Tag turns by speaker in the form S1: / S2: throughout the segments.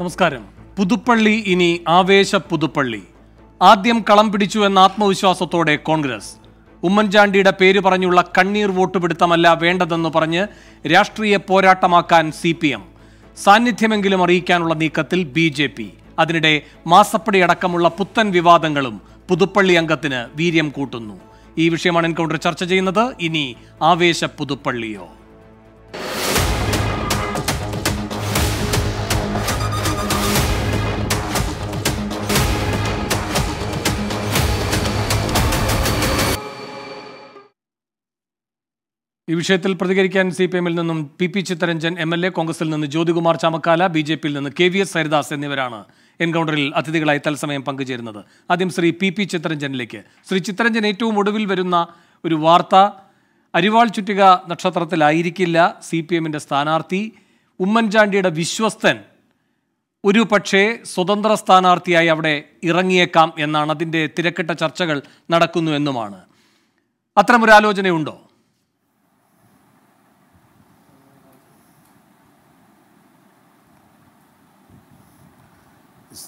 S1: നമസ്കാരം പുതുപ്പള്ളി ഇനി ആവേശ പുതുപ്പള്ളി ആദ്യം കളം പിടിച്ചു എന്ന ആത്മവിശ്വാസത്തോടെ കോൺഗ്രസ് ഉമ്മൻചാണ്ടിയുടെ പേര് പറഞ്ഞുള്ള കണ്ണീർ വോട്ട് പിടുത്തമല്ല വേണ്ടതെന്ന് പറഞ്ഞ് രാഷ്ട്രീയ പോരാട്ടമാക്കാൻ സി പി എം സാന്നിധ്യമെങ്കിലും അറിയിക്കാനുള്ള നീക്കത്തിൽ ബി ജെ പി അതിനിടെ മാസപ്പടി അടക്കമുള്ള പുത്തൻ വിവാദങ്ങളും പുതുപ്പള്ളി അംഗത്തിന് വീര്യം കൂട്ടുന്നു ഈ വിഷയമാണ് എൻകൗണ്ടർ ചർച്ച ചെയ്യുന്നത് ഇനി ആവേശ പുതുപ്പള്ളിയോ ഈ വിഷയത്തിൽ പ്രതികരിക്കാൻ സി പി എമ്മിൽ നിന്നും P P Chitharanjan M L A കോൺഗ്രസിൽ നിന്ന് ജ്യോതികുമാർ ചാമക്കാല ബി ജെ പിയിൽ നിന്ന് കെ വി എസ് ഹരിദാസ് എന്നിവരാണ് എൻകൗണ്ടറിൽ അതിഥികളായി തത്സമയം പങ്കുചേരുന്നത് ആദ്യം ശ്രീ പി പി ചിത്തരഞ്ജനിലേക്ക് ശ്രീ ചിത്തരഞ്ജൻ ഏറ്റവും ഒടുവിൽ വരുന്ന ഒരു വാർത്ത അരിവാൾ ചുറ്റിക നക്ഷത്രത്തിലായിരിക്കില്ല സി പി എമ്മിൻ്റെ സ്ഥാനാർത്ഥി ഉമ്മൻചാണ്ടിയുടെ വിശ്വസ്തൻ ഒരു പക്ഷേ സ്വതന്ത്ര സ്ഥാനാർത്ഥിയായി അവിടെ ഇറങ്ങിയേക്കാം എന്നാണ് അതിൻ്റെ തിരക്കിട്ട ചർച്ചകൾ നടക്കുന്നു എന്നുമാണ് അത്തരമൊരു ആലോചനയുണ്ടോ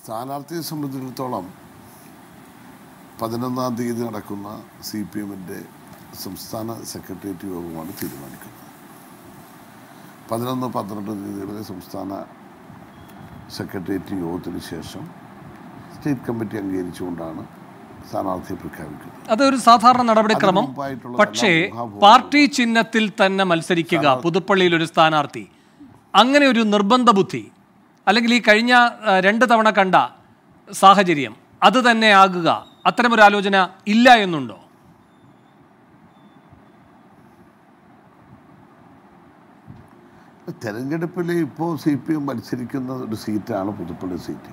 S2: സ്ഥാനാർത്ഥിയെ സംബന്ധിച്ചിടത്തോളം പതിനൊന്നാം തീയതി നടക്കുന്ന സി പി എമ്മിൻ്റെ സംസ്ഥാന സെക്രട്ടേറിയറ്റ് യോഗമാണ് തീരുമാനിക്കുന്നത് പതിനൊന്ന് പന്ത്രണ്ട് തീയതികളിലെ സംസ്ഥാന സെക്രട്ടേറിയറ്റ് യോഗത്തിന് ശേഷം സ്റ്റേറ്റ് കമ്മിറ്റി അംഗീകരിച്ചുകൊണ്ടാണ് സ്ഥാനാർത്ഥിയെ പ്രഖ്യാപിക്കുന്നത്
S1: അതൊരു സാധാരണ നടപടിക്രമം പക്ഷേ പാർട്ടി ചിഹ്നത്തിൽ തന്നെ മത്സരിക്കുക പുതുപ്പള്ളിയിൽ ഒരു സ്ഥാനാർത്ഥി അങ്ങനെ ഒരു നിർബന്ധ ബുദ്ധി അല്ലെങ്കിൽ ഈ കഴിഞ്ഞ രണ്ട് തവണ കണ്ട സാഹചര്യം അത് തന്നെ ആകുക അത്തരമൊരു ആലോചന ഇല്ല എന്നുണ്ടോ
S2: തെരഞ്ഞെടുപ്പിൽ ഇപ്പോൾ സി പി എം മത്സരിക്കുന്ന ഒരു സീറ്റാണ് പുതുപ്പള്ളി സീറ്റ്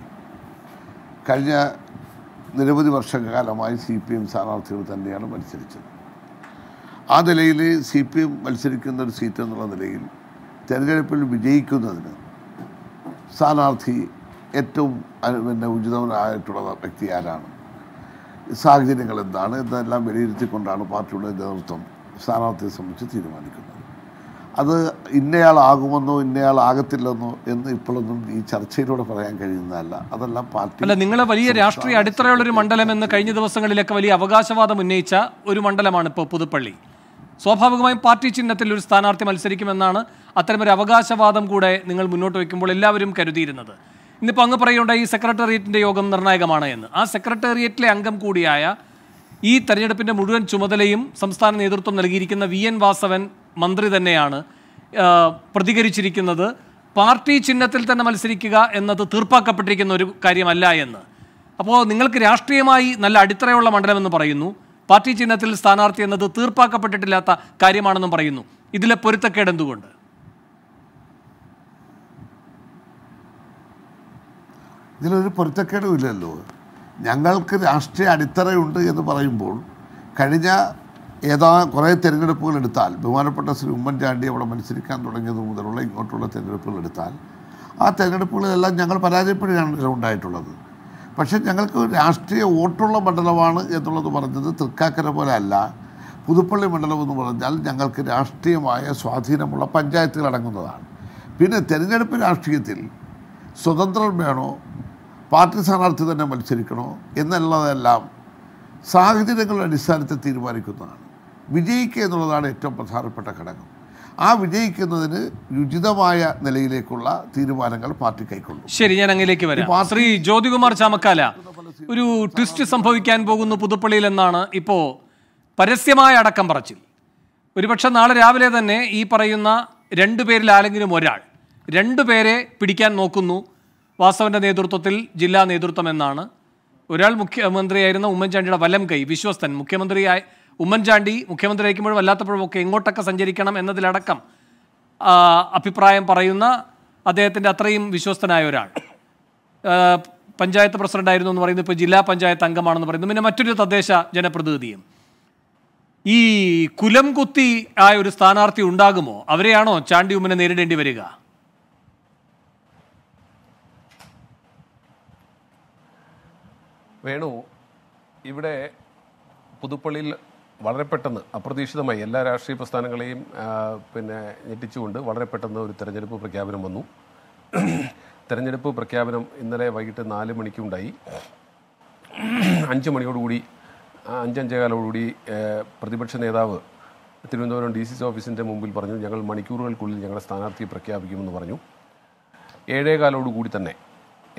S2: കഴിഞ്ഞ നിരവധി വർഷകാലമായി സി പി എം സ്ഥാനാർത്ഥികൾ തന്നെയാണ് മത്സരിച്ചത് ആ നിലയിൽ സി പി എം മത്സരിക്കുന്ന ഒരു സീറ്റ് എന്നുള്ള നിലയിൽ തെരഞ്ഞെടുപ്പിൽ വിജയിക്കുന്നതിന് സ്ഥാനാർത്ഥി ഏറ്റവും പിന്നെ ഉചിതമായിട്ടുള്ള വ്യക്തി ആരാണ് സാഹചര്യങ്ങൾ എന്താണ് എന്നെല്ലാം വിലയിരുത്തിക്കൊണ്ടാണ് പാർട്ടിയുടെ നേതൃത്വം സ്ഥാനാർത്ഥിയെ സംബന്ധിച്ച് തീരുമാനിക്കുന്നത് അത് ഇന്നയാളാകുമെന്നോ ഇന്നയാളാകത്തില്ലെന്നോ എന്ന് ഇപ്പോഴൊന്നും ഈ ചർച്ചയിലൂടെ പറയാൻ കഴിയുന്നതല്ല അതെല്ലാം പാർട്ടി അല്ല നിങ്ങളെ വലിയ
S1: രാഷ്ട്രീയ അടിത്തറയുള്ളൊരു ഒരു മണ്ഡലം എന്ന് കഴിഞ്ഞ ദിവസങ്ങളിലൊക്കെ വലിയ അവകാശവാദം ഉന്നയിച്ച ഒരു മണ്ഡലമാണ് ഇപ്പോൾ പുതുപ്പള്ളി സ്വാഭാവികമായും പാർട്ടി ചിഹ്നത്തിൽ ഒരു സ്ഥാനാർത്ഥി മത്സരിക്കുമെന്നാണ് അത്തരമൊരു അവകാശവാദം കൂടെ നിങ്ങൾ മുന്നോട്ട് വയ്ക്കുമ്പോൾ എല്ലാവരും കരുതിയിരുന്നത് ഇന്നിപ്പോൾ അങ്ങ് പറയുകയുണ്ടായി ഈ സെക്രട്ടേറിയറ്റിൻ്റെ യോഗം നിർണായകമാണ് എന്ന് ആ സെക്രട്ടേറിയറ്റിലെ അംഗം കൂടിയായ ഈ തെരഞ്ഞെടുപ്പിൻ്റെ മുഴുവൻ ചുമതലയും സംസ്ഥാന നേതൃത്വം നൽകിയിരിക്കുന്ന വി എൻ വാസവൻ മന്ത്രി തന്നെയാണ് പ്രതികരിച്ചിരിക്കുന്നത് പാർട്ടി ചിഹ്നത്തിൽ തന്നെ മത്സരിക്കുക എന്നത് തീർപ്പാക്കപ്പെട്ടിരിക്കുന്ന ഒരു കാര്യമല്ല എന്ന് അപ്പോൾ നിങ്ങൾക്ക് രാഷ്ട്രീയമായി നല്ല അടിത്തറയുള്ള മണ്ഡലമെന്ന് പറയുന്നു പാർട്ടി ചിഹ്നത്തിൽ സ്ഥാനാർത്ഥി എന്നത് തീർപ്പാക്കപ്പെട്ടിട്ടില്ലാത്ത കാര്യമാണെന്നും പറയുന്നു ഇതിലെ പൊരുത്തക്കേട് എന്തുകൊണ്ട്
S2: ഇതിലൊരു ഇല്ലല്ലോ ഞങ്ങൾക്ക് രാഷ്ട്രീയ അടിത്തറയുണ്ട് എന്ന് പറയുമ്പോൾ കഴിഞ്ഞ ഏതാ കുറേ തിരഞ്ഞെടുപ്പുകൾ എടുത്താൽ ബഹുമാനപ്പെട്ട ശ്രീ ഉമ്മൻചാണ്ടി അവിടെ മത്സരിക്കാൻ തുടങ്ങിയത് മുതലുള്ള ഇങ്ങോട്ടുള്ള തിരഞ്ഞെടുപ്പുകൾ എടുത്താൽ ആ തിരഞ്ഞെടുപ്പുകളിലെല്ലാം ഞങ്ങൾ പരാജയപ്പെടുകയാണ് ഉണ്ടായിട്ടുള്ളത് പക്ഷേ ഞങ്ങൾക്ക് രാഷ്ട്രീയ വോട്ടുള്ള മണ്ഡലമാണ് എന്നുള്ളത് പറഞ്ഞത് തൃക്കാക്കര പോലെ അല്ല പുതുപ്പള്ളി മണ്ഡലം എന്ന് പറഞ്ഞാൽ ഞങ്ങൾക്ക് രാഷ്ട്രീയമായ സ്വാധീനമുള്ള പഞ്ചായത്തുകൾ അടങ്ങുന്നതാണ് പിന്നെ തിരഞ്ഞെടുപ്പ് രാഷ്ട്രീയത്തിൽ സ്വതന്ത്രർ വേണോ പാർട്ടി സ്ഥാനാർത്ഥി തന്നെ മത്സരിക്കണോ എന്നുള്ളതെല്ലാം സാഹചര്യങ്ങളുടെ അടിസ്ഥാനത്തിൽ തീരുമാനിക്കുന്നതാണ് വിജയിക്കുക എന്നുള്ളതാണ് ഏറ്റവും പ്രധാനപ്പെട്ട ഘടകം ആ വിജയിക്കുന്നതിന് ഉചിതമായ നിലയിലേക്കുള്ള തീരുമാനങ്ങൾ പാർട്ടി കൈക്കൊള്ളും ശരി
S1: ഞാൻ അങ്ങിലേക്ക് വരാം ശ്രീ ജ്യോതികുമാർ ചാമക്കാല ഒരു ട്വിസ്റ്റ് സംഭവിക്കാൻ പോകുന്നു പുതുപ്പള്ളിയിൽ എന്നാണ് ഇപ്പോൾ പരസ്യമായ അടക്കം പറച്ചിൽ ഒരുപക്ഷെ നാളെ രാവിലെ തന്നെ ഈ പറയുന്ന രണ്ടു പേരിൽ ആരെങ്കിലും ഒരാൾ രണ്ടു പേരെ പിടിക്കാൻ നോക്കുന്നു വാസവൻ്റെ നേതൃത്വത്തിൽ ജില്ലാ നേതൃത്വം എന്നാണ് ഒരാൾ മുഖ്യമന്ത്രിയായിരുന്ന ഉമ്മൻചാണ്ടിയുടെ വലം കൈ വിശ്വസ്തൻ മുഖ്യമന്ത്രിയായി ഉമ്മൻചാണ്ടി മുഖ്യമന്ത്രിയായിരിക്കുമ്പോഴും അല്ലാത്തപ്പോഴുമൊക്കെ എങ്ങോട്ടൊക്കെ സഞ്ചരിക്കണം എന്നതിലടക്കം അഭിപ്രായം പറയുന്ന അദ്ദേഹത്തിൻ്റെ അത്രയും വിശ്വസ്തനായ ഒരാൾ പഞ്ചായത്ത് പ്രസിഡന്റായിരുന്നു എന്ന് പറയുന്നത് ഇപ്പോൾ ജില്ലാ പഞ്ചായത്ത് അംഗമാണെന്ന് പറയുന്നത് പിന്നെ മറ്റൊരു തദ്ദേശ ജനപ്രതിനിധിയും ഈ കുലം കുത്തി ആയ ഒരു സ്ഥാനാർത്ഥി ഉണ്ടാകുമോ അവരെയാണോ ചാണ്ടി ഉമ്മനെ നേരിടേണ്ടി വരിക
S3: വേണു ഇവിടെ പുതുപ്പള്ളിയിൽ വളരെ പെട്ടെന്ന് അപ്രതീക്ഷിതമായി എല്ലാ രാഷ്ട്രീയ പ്രസ്ഥാനങ്ങളെയും പിന്നെ ഞെട്ടിച്ചുകൊണ്ട് വളരെ പെട്ടെന്ന് ഒരു തെരഞ്ഞെടുപ്പ് പ്രഖ്യാപനം വന്നു തെരഞ്ഞെടുപ്പ് പ്രഖ്യാപനം ഇന്നലെ വൈകിട്ട് നാല് മണിക്കുണ്ടായി അഞ്ച് മണിയോടുകൂടി അഞ്ചഞ്ചേകാലോടുകൂടി പ്രതിപക്ഷ നേതാവ് തിരുവനന്തപുരം ഡി സി സി ഓഫീസിൻ്റെ മുമ്പിൽ പറഞ്ഞു ഞങ്ങൾ മണിക്കൂറുകൾക്കുള്ളിൽ ഞങ്ങളുടെ സ്ഥാനാർത്ഥിയെ പ്രഖ്യാപിക്കുമെന്ന് പറഞ്ഞു ഏഴേകാലോടുകൂടി തന്നെ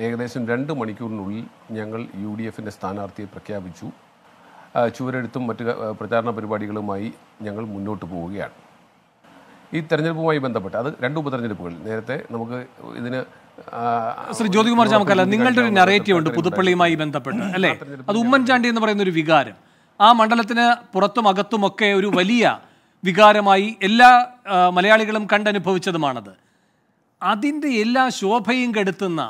S3: ഏകദേശം രണ്ട് മണിക്കൂറിനുള്ളിൽ ഞങ്ങൾ യു ഡി എഫിൻ്റെ സ്ഥാനാർത്ഥിയെ പ്രഖ്യാപിച്ചു ചുവരെഴുത്തും മറ്റ് പ്രചാരണ പരിപാടികളുമായി ഞങ്ങൾ മുന്നോട്ട് പോവുകയാണ് ഈ തെരഞ്ഞെടുപ്പുമായി ബന്ധപ്പെട്ട് അത് രണ്ട് ഉപതെരഞ്ഞെടുപ്പുകൾ നേരത്തെ നമുക്ക് ഇതിന് ശ്രീ ജ്യോതികുമാർ ചാമക്കല്ല നിങ്ങളുടെ ഒരു നറേറ്റീവ് ഉണ്ട് പുതുപ്പള്ളിയുമായി ബന്ധപ്പെട്ട് അല്ലേ അത്
S1: ഉമ്മൻചാണ്ടി എന്ന് പറയുന്ന ഒരു വികാരം ആ മണ്ഡലത്തിന് പുറത്തും അകത്തും ഒക്കെ ഒരു വലിയ വികാരമായി എല്ലാ മലയാളികളും കണ്ടനുഭവിച്ചതുമാണത് അതിൻ്റെ എല്ലാ ശോഭയും കെടുത്തുന്ന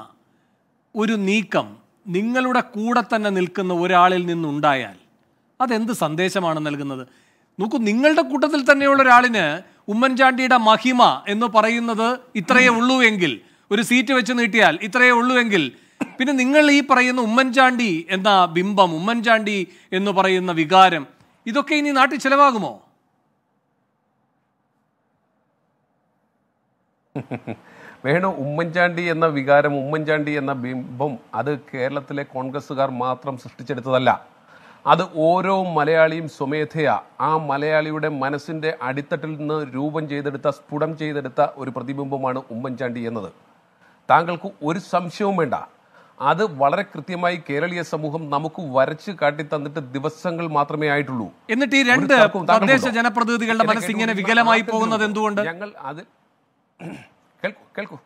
S1: ഒരു നീക്കം നിങ്ങളുടെ കൂടെ തന്നെ നിൽക്കുന്ന ഒരാളിൽ നിന്നുണ്ടായാൽ അതെന്ത് സന്ദേശമാണ് നൽകുന്നത് നോക്കൂ നിങ്ങളുടെ കൂട്ടത്തിൽ തന്നെയുള്ള ഒരാളിന് ഉമ്മൻചാണ്ടിയുടെ മഹിമ എന്ന് പറയുന്നത് ഇത്രയേ ഉള്ളൂ എങ്കിൽ ഒരു സീറ്റ് വെച്ച് നീട്ടിയാൽ ഇത്രയേ ഉള്ളൂ എങ്കിൽ പിന്നെ നിങ്ങൾ ഈ പറയുന്ന ഉമ്മൻചാണ്ടി എന്ന ബിംബം ഉമ്മൻചാണ്ടി എന്ന് പറയുന്ന വികാരം ഇതൊക്കെ ഇനി നാട്ടിൽ ചെലവാകുമോ
S3: വേണു ഉമ്മൻചാണ്ടി എന്ന വികാരം ഉമ്മൻചാണ്ടി എന്ന ബിംബം അത് കേരളത്തിലെ കോൺഗ്രസ്സുകാർ മാത്രം സൃഷ്ടിച്ചെടുത്തതല്ല അത് ഓരോ മലയാളിയും സ്വമേധയാ ആ മലയാളിയുടെ മനസ്സിൻ്റെ അടിത്തട്ടിൽ നിന്ന് രൂപം ചെയ്തെടുത്ത സ്ഫുടം ചെയ്തെടുത്ത ഒരു പ്രതിബിംബമാണ് ഉമ്മൻചാണ്ടി എന്നത് താങ്കൾക്ക് ഒരു സംശയവും വേണ്ട അത് വളരെ കൃത്യമായി കേരളീയ സമൂഹം നമുക്ക് വരച്ച് കാട്ടി തന്നിട്ട് ദിവസങ്ങൾ മാത്രമേ ആയിട്ടുള്ളൂ എന്നിട്ട് ഈ രണ്ട് തദ്ദേശ ജനപ്രതിനിധികളുടെ മനസ്സ് ഇങ്ങനെ വികലമായി പോകുന്നത് എന്തുകൊണ്ട് ഞങ്ങൾ അത് കേൾക്കൂ കേൾക്കൂ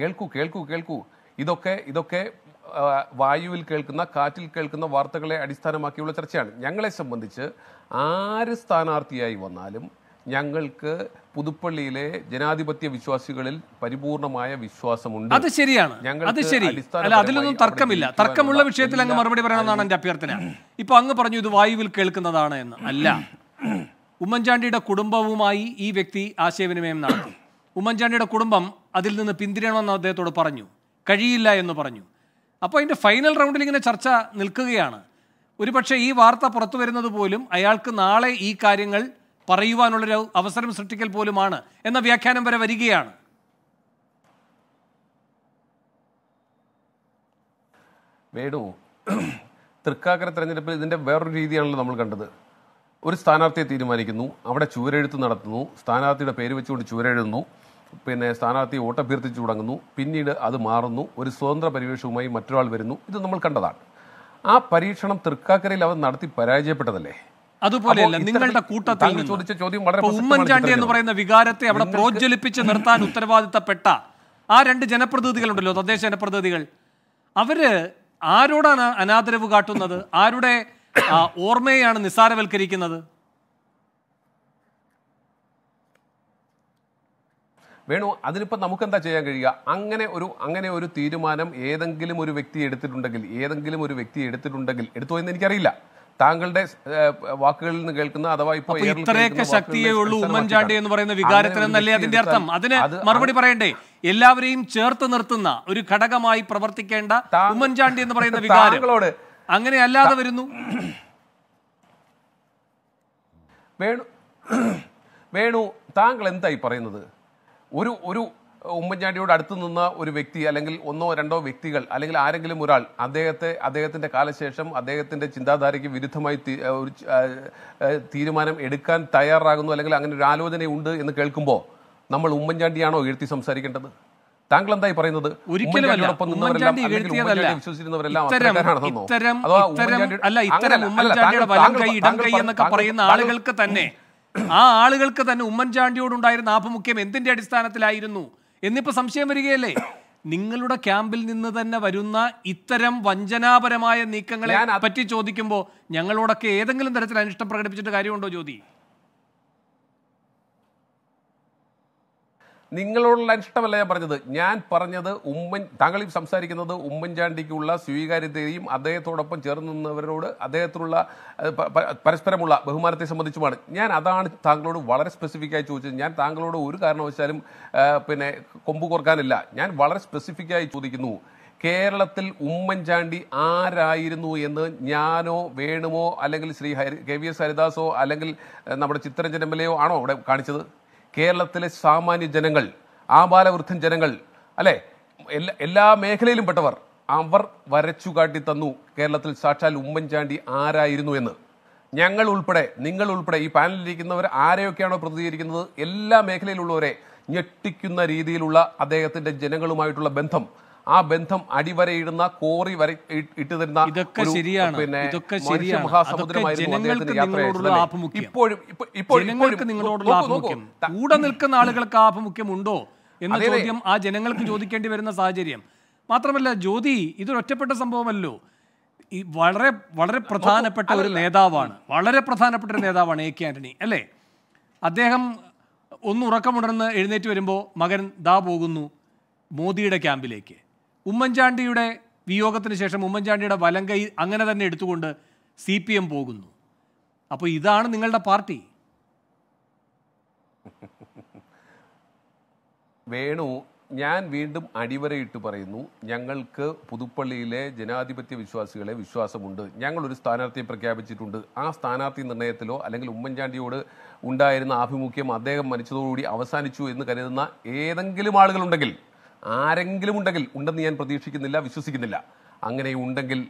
S3: കേൾക്കൂ കേൾക്കൂ കേൾക്കൂ ഇതൊക്കെ ഇതൊക്കെ വായുവിൽ കേൾക്കുന്ന കാറ്റിൽ കേൾക്കുന്ന വാർത്തകളെ അടിസ്ഥാനമാക്കിയുള്ള ചർച്ചയാണ് ഞങ്ങളെ സംബന്ധിച്ച് ആര് സ്ഥാനാർത്ഥിയായി വന്നാലും ഞങ്ങൾക്ക് പുതുപ്പള്ളിയിലെ ജനാധിപത്യ വിശ്വാസികളിൽ പരിപൂർണമായ വിശ്വാസമുണ്ട് അത് ശരിയാണ് അത് ശരി അല്ല അതിലൊന്നും തർക്കമില്ല തർക്കമുള്ള വിഷയത്തിൽ അങ്ങ് മറുപടി പറയണമെന്നാണ് എന്റെ
S1: അഭ്യർത്ഥന ഇപ്പൊ അങ്ങ് പറഞ്ഞു ഇത് വായുവിൽ കേൾക്കുന്നതാണ് എന്ന് അല്ല ഉമ്മൻചാണ്ടിയുടെ കുടുംബവുമായി ഈ വ്യക്തി ആശയവിനിമയം നടത്തി ഉമ്മൻചാണ്ടിയുടെ കുടുംബം അതിൽ നിന്ന് പിന്തിരിയണമെന്ന് അദ്ദേഹത്തോട് പറഞ്ഞു കഴിയില്ല എന്ന് പറഞ്ഞു അപ്പോൾ അതിൻ്റെ ഫൈനൽ റൗണ്ടിൽ ഇങ്ങനെ ചർച്ച നിൽക്കുകയാണ് ഒരുപക്ഷെ ഈ വാർത്ത പുറത്തു വരുന്നത് പോലും അയാൾക്ക് നാളെ ഈ കാര്യങ്ങൾ പറയുവാനുള്ളൊരു അവസരം സൃഷ്ടിക്കൽ പോലുമാണ് എന്ന വ്യാഖ്യാനം വരെ വരികയാണ്
S3: വേണു തൃക്കാക്കര തെരഞ്ഞെടുപ്പിൽ ഇതിൻ്റെ വേറൊരു രീതിയാണല്ലോ നമ്മൾ കണ്ടത് ഒരു സ്ഥാനാർത്ഥിയെ തീരുമാനിക്കുന്നു അവിടെ ചുവരെഴുത്ത് നടത്തുന്നു സ്ഥാനാർത്ഥിയുടെ പേര് വെച്ചുകൊണ്ട് ചുവരെഴുതുന്നു പിന്നെ സ്ഥാനാർത്ഥി വോട്ടഭ്യർത്ഥിച്ചു തുടങ്ങുന്നു പിന്നീട് അത് മാറുന്നു ഒരു സ്വതന്ത്ര പരിവേഷവുമായി മറ്റൊരാൾ വരുന്നു ഇത് നമ്മൾ കണ്ടതാണ് ആ പരീക്ഷണം തൃക്കാക്കരയിൽ അവർ നടത്തി പരാജയപ്പെട്ടതല്ലേ
S1: അതുപോലെയല്ല നിങ്ങളുടെ കൂട്ടത്തിൽ ചോദിച്ച ചോദ്യം വളരെ ഉമ്മൻചാണ്ടി എന്ന് പറയുന്ന വികാരത്തെ അവിടെ പ്രോജ്വലിപ്പിച്ച് നിർത്താൻ ഉത്തരവാദിത്തപ്പെട്ട ആ രണ്ട് ജനപ്രതിനിധികളുണ്ടല്ലോ തദ്ദേശ ജനപ്രതിനിധികൾ അവര് ആരോടാണ് അനാദരവ് കാട്ടുന്നത് ആരുടെ ഓർമ്മയെയാണ് നിസ്സാരവൽക്കരിക്കുന്നത്
S3: വേണു അതിനിപ്പോൾ നമുക്കെന്താ ചെയ്യാൻ കഴിയുക അങ്ങനെ ഒരു അങ്ങനെ ഒരു തീരുമാനം ഏതെങ്കിലും ഒരു വ്യക്തി എടുത്തിട്ടുണ്ടെങ്കിൽ ഏതെങ്കിലും ഒരു വ്യക്തി എടുത്തിട്ടുണ്ടെങ്കിൽ എടുത്തു എന്ന് എനിക്കറിയില്ല താങ്കളുടെ വാക്കുകളിൽ നിന്ന് കേൾക്കുന്ന അഥവാ ഇപ്പൊ ഇത്രയൊക്കെ ശക്തിയേ ഉള്ളൂ ഉമ്മൻചാണ്ടി എന്ന് പറയുന്ന എന്നല്ലേ അതിന്റെ അർത്ഥം അതിന് മറുപടി
S1: പറയണ്ടേ എല്ലാവരെയും ചേർത്ത് നിർത്തുന്ന ഒരു ഘടകമായി പ്രവർത്തിക്കേണ്ട ഉമ്മൻചാണ്ടി എന്ന് പറയുന്ന വികാരങ്ങളോട് അങ്ങനെ അല്ലാതെ വരുന്നു വേണു
S3: വേണു താങ്കൾ എന്തായി പറയുന്നത് ഒരു ഒരു ഉമ്മൻചാണ്ടിയോട് അടുത്ത് നിന്ന ഒരു വ്യക്തി അല്ലെങ്കിൽ ഒന്നോ രണ്ടോ വ്യക്തികൾ അല്ലെങ്കിൽ ആരെങ്കിലും ഒരാൾ അദ്ദേഹത്തെ അദ്ദേഹത്തിൻ്റെ കാലശേഷം അദ്ദേഹത്തിൻ്റെ ചിന്താധാരയ്ക്ക് വിരുദ്ധമായി ഒരു തീരുമാനം എടുക്കാൻ തയ്യാറാകുന്നു അല്ലെങ്കിൽ അങ്ങനെ ഒരു ആലോചനയുണ്ട് എന്ന് കേൾക്കുമ്പോൾ നമ്മൾ ഉമ്മൻചാണ്ടിയാണോ ഉയർത്തി സംസാരിക്കേണ്ടത് താങ്കൾ എന്തായി പറയുന്നത് ഇത്തരം അല്ല ഇത്തരം ഉമ്മൻചാണ്ടിയുടെ വലം കൈ ഇടം കൈ എന്നൊക്കെ പറയുന്ന ആളുകൾക്ക്
S1: തന്നെ ആ ആളുകൾക്ക് തന്നെ ഉമ്മൻചാണ്ടിയോടുണ്ടായിരുന്ന ആഭിമുഖ്യം എന്തിൻ്റെ അടിസ്ഥാനത്തിലായിരുന്നു എന്നിപ്പോൾ സംശയം വരികയല്ലേ നിങ്ങളുടെ ക്യാമ്പിൽ നിന്ന് തന്നെ വരുന്ന ഇത്തരം വഞ്ചനാപരമായ നീക്കങ്ങളെ പറ്റി ചോദിക്കുമ്പോൾ ഞങ്ങളോടൊക്കെ ഏതെങ്കിലും തരത്തിൽ അനിഷ്ടം പ്രകടിപ്പിച്ചിട്ട് കാര്യമുണ്ടോ ജ്യോതി
S3: നിങ്ങളോടുള്ള ഇഷ്ടമല്ല ഞാൻ പറഞ്ഞത് ഞാൻ പറഞ്ഞത് ഉമ്മൻ താങ്കൾ സംസാരിക്കുന്നത് ഉമ്മൻചാണ്ടിക്കുള്ള സ്വീകാര്യതയും അദ്ദേഹത്തോടൊപ്പം ചേർന്ന് നിന്നവരോട് അദ്ദേഹത്തിനുള്ള പരസ്പരമുള്ള ബഹുമാനത്തെ സംബന്ധിച്ചുമാണ് ഞാൻ അതാണ് താങ്കളോട് വളരെ സ്പെസിഫിക്കായി ചോദിച്ചത് ഞാൻ താങ്കളോട് ഒരു കാരണവശാലും പിന്നെ കൊമ്പ് കോർക്കാനില്ല ഞാൻ വളരെ സ്പെസിഫിക്കായി ചോദിക്കുന്നു കേരളത്തിൽ ഉമ്മൻചാണ്ടി ആരായിരുന്നു എന്ന് ഞാനോ വേണുമോ അല്ലെങ്കിൽ Shri Hari K V S ഹരിദാസോ അല്ലെങ്കിൽ നമ്മുടെ ചിത്രരഞ്ജൻ എം എൽ എയോ ആണോ അവിടെ കാണിച്ചത് കേരളത്തിലെ സാമാന്യ ജനങ്ങൾ ആബാലവൃദ്ധൻ ജനങ്ങൾ അല്ലെ എല്ലാ എല്ലാ മേഖലയിലും പെട്ടവർ അവർ വരച്ചു കാട്ടി തന്നു കേരളത്തിൽ സാക്ഷാൽ ഉമ്മൻചാണ്ടി ആരായിരുന്നു എന്ന് ഞങ്ങൾ ഉൾപ്പെടെ നിങ്ങൾ ഉൾപ്പെടെ ഈ പാനലിലിരിക്കുന്നവർ ആരെയൊക്കെയാണോ പ്രതികരിക്കുന്നത് എല്ലാ മേഖലയിലുള്ളവരെ ഞെട്ടിക്കുന്ന രീതിയിലുള്ള അദ്ദേഹത്തിന്റെ ജനങ്ങളുമായിട്ടുള്ള ബന്ധം ആ ബന്ധം അടിവരയിടുന്ന കോറി വരെ ഇട്ടു തരുന്ന ഇതൊക്കെ ശരിയാണ് പിന്നെ മഹാസമുദ്രമായിരുന്നു
S1: ഇപ്പോഴും ഇപ്പോഴും കൂടെ നിൽക്കുന്ന ആളുകൾക്ക് ആഭിമുഖ്യം ഉണ്ടോ എന്ന ചോദ്യം ആ ജനങ്ങൾക്ക് ചോദിക്കേണ്ടി വരുന്ന സാഹചര്യം മാത്രമല്ല ജ്യോതി ഇതൊരു ഒറ്റപ്പെട്ട സംഭവമല്ലോ ഈ വളരെ വളരെ പ്രധാനപ്പെട്ട ഒരു നേതാവാണ് വളരെ പ്രധാനപ്പെട്ട ഒരു നേതാവാണ് എ കെ ആന്റണി അല്ലേ അദ്ദേഹം ഒന്ന് ഉറക്കമുണർന്ന് എഴുന്നേറ്റ് വരുമ്പോൾ മകൻ ദാ പോകുന്നു മോദിയുടെ ക്യാമ്പിലേക്ക് ഉമ്മൻചാണ്ടിയുടെ വിയോഗത്തിന് ശേഷം ഉമ്മൻചാണ്ടിയുടെ വലം കൈ അങ്ങനെ തന്നെ എടുത്തുകൊണ്ട് സി പി എം പോകുന്നു അപ്പോൾ ഇതാണ് നിങ്ങളുടെ പാർട്ടി വേണു ഞാൻ വീണ്ടും അടിവരയിട്ട്
S3: പറയുന്നു ഞങ്ങൾക്ക് പുതുപ്പള്ളിയിലെ ജനാധിപത്യ വിശ്വാസികളെ വിശ്വാസമുണ്ട് ഒരു സ്ഥാനാർത്ഥിയെ പ്രഖ്യാപിച്ചിട്ടുണ്ട് ആ സ്ഥാനാർത്ഥി നിർണയത്തിലോ അല്ലെങ്കിൽ ഉമ്മൻചാണ്ടിയോട് ഉണ്ടായിരുന്ന ആഭിമുഖ്യം അദ്ദേഹം മരിച്ചതോടുകൂടി അവസാനിച്ചു എന്ന് കരുതുന്ന ഏതെങ്കിലും ആളുകളുണ്ടെങ്കിൽ ആരെങ്കിലും ഉണ്ടെങ്കിൽ ഉണ്ടെന്ന് ഞാൻ പ്രതീക്ഷിക്കുന്നില്ല വിശ്വസിക്കുന്നില്ല അങ്ങനെ ഉണ്ടെങ്കിൽ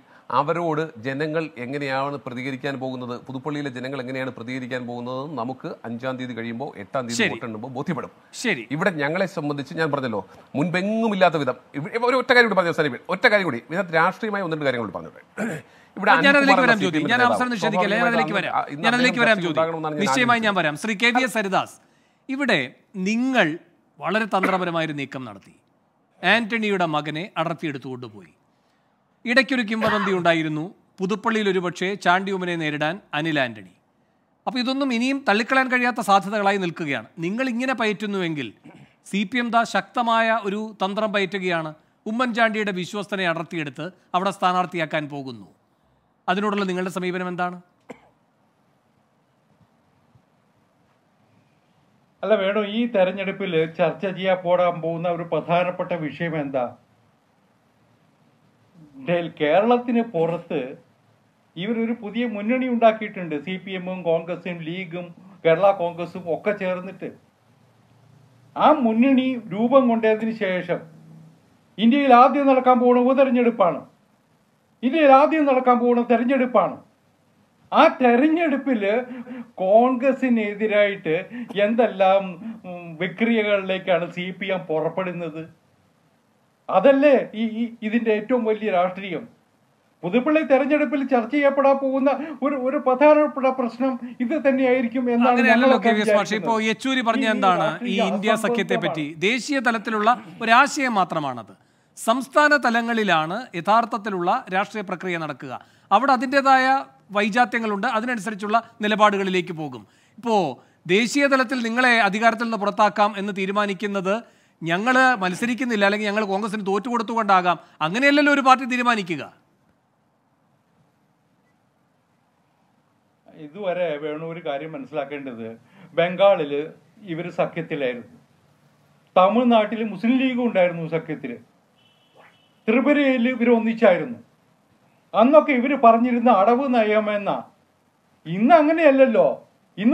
S3: അവരോട് ജനങ്ങൾ എങ്ങനെയാണ് പ്രതികരിക്കാൻ പോകുന്നത് പുതുപ്പള്ളിയിലെ ജനങ്ങൾ എങ്ങനെയാണ് പ്രതികരിക്കാൻ പോകുന്നത് നമുക്ക് അഞ്ചാം തീയതി കഴിയുമ്പോൾ എട്ടാം തീയതി വോട്ടെണ്ണുമ്പോൾ ബോധ്യപ്പെടും ശരി ഇവിടെ ഞങ്ങളെ സംബന്ധിച്ച് ഞാൻ പറഞ്ഞല്ലോ മുൻപെങ്ങും ഇല്ലാത്ത വിധം ഒരു ഒറ്റ കാര്യം കൂടി പറഞ്ഞു സനീപ് ഒറ്റ കാര്യം കൂടി ഇതിനകത്ത് രാഷ്ട്രീയമായി ഒന്നും രണ്ട് കാര്യങ്ങൾ പറഞ്ഞിട്ട് ഇവിടെ ഞാൻ അവസരം നിഷേധിക്കല്ലേ അതിലേക്ക് വരാം ഞാൻ അതിലേക്ക് വരാം നിശ്ചയമായി
S1: ഞാൻ വരാം Shri K V S Haridas ഇവിടെ നിങ്ങൾ വളരെ ഒരു നീക്കം നടത്തി ആന്റണിയുടെ മകനെ അടർത്തിയെടുത്തു കൊണ്ടുപോയി ഇടയ്ക്കൊരു കിംവദന്തി ഉണ്ടായിരുന്നു പുതുപ്പള്ളിയിൽ ഒരുപക്ഷെ ചാണ്ടിയുമനെ നേരിടാൻ അനിൽ ആന്റണി അപ്പോൾ ഇതൊന്നും ഇനിയും തള്ളിക്കളയാൻ കഴിയാത്ത സാധ്യതകളായി നിൽക്കുകയാണ് നിങ്ങൾ ഇങ്ങനെ പയറ്റുന്നുവെങ്കിൽ സി പി എം ദാ ശക്തമായ ഒരു തന്ത്രം പയറ്റുകയാണ് ഉമ്മൻചാണ്ടിയുടെ വിശ്വസ്തനെ അടർത്തിയെടുത്ത് അവിടെ സ്ഥാനാർത്ഥിയാക്കാൻ പോകുന്നു അതിനോടുള്ള നിങ്ങളുടെ സമീപനം എന്താണ്
S4: അല്ല വേണോ ഈ തെരഞ്ഞെടുപ്പിൽ ചർച്ച ചെയ്യാൻ പോകുന്ന ഒരു പ്രധാനപ്പെട്ട വിഷയം എന്താ കേരളത്തിന് പുറത്ത് ഇവരൊരു പുതിയ മുന്നണി ഉണ്ടാക്കിയിട്ടുണ്ട് സി പി എമ്മും കോൺഗ്രസും ലീഗും കേരള കോൺഗ്രസും ഒക്കെ ചേർന്നിട്ട് ആ മുന്നണി രൂപം കൊണ്ടതിന് ശേഷം ഇന്ത്യയിൽ ആദ്യം നടക്കാൻ പോകുന്ന ഉപതെരഞ്ഞെടുപ്പാണ് ഇന്ത്യയിൽ ആദ്യം നടക്കാൻ പോകുന്ന തെരഞ്ഞെടുപ്പാണ് ആ തെരഞ്ഞെടുപ്പിൽ കോൺഗ്രസിനെതിരായിട്ട് എന്തെല്ലാം വിക്രിയകളിലേക്കാണ് സി പി എം പുറപ്പെടുന്നത് അതല്ലേ ഈ ഇതിൻ്റെ ഏറ്റവും വലിയ രാഷ്ട്രീയം പുതുപ്പള്ളി തെരഞ്ഞെടുപ്പിൽ ചർച്ച ചെയ്യപ്പെടാൻ പോകുന്ന ഒരു ഒരു പ്രധാനപ്പെട്ട പ്രശ്നം ഇത് തന്നെയായിരിക്കും എന്നാണ് ഇപ്പോൾ യെച്ചൂരി
S1: പറഞ്ഞ എന്താണ് ഈ ഇന്ത്യ സഖ്യത്തെ പറ്റി ദേശീയ തലത്തിലുള്ള ഒരാശയം മാത്രമാണത് സംസ്ഥാന തലങ്ങളിലാണ് യഥാർത്ഥത്തിലുള്ള രാഷ്ട്രീയ പ്രക്രിയ നടക്കുക അവിടെ അതിൻ്റെതായ വൈജാത്യങ്ങളുണ്ട് അതിനനുസരിച്ചുള്ള നിലപാടുകളിലേക്ക് പോകും ഇപ്പോൾ ദേശീയ തലത്തിൽ നിങ്ങളെ അധികാരത്തിൽ നിന്ന് പുറത്താക്കാം എന്ന് തീരുമാനിക്കുന്നത് ഞങ്ങൾ മത്സരിക്കുന്നില്ല അല്ലെങ്കിൽ ഞങ്ങൾ കോൺഗ്രസിന് തോറ്റു കൊടുത്തുകൊണ്ടാകാം അങ്ങനെയല്ലല്ലോ ഒരു പാർട്ടി തീരുമാനിക്കുക
S4: ഇതുവരെ വേണു ഒരു കാര്യം മനസ്സിലാക്കേണ്ടത് ബംഗാളിൽ ഇവർ സഖ്യത്തിലായിരുന്നു തമിഴ്നാട്ടിൽ മുസ്ലിം ലീഗും ഉണ്ടായിരുന്നു സഖ്യത്തിൽ ത്രിപുരയിൽ ഇവർ ഒന്നിച്ചായിരുന്നു അന്നൊക്കെ ഇവർ പറഞ്ഞിരുന്ന അടവ് നയമെന്ന ഇന്ന് അങ്ങനെയല്ലല്ലോ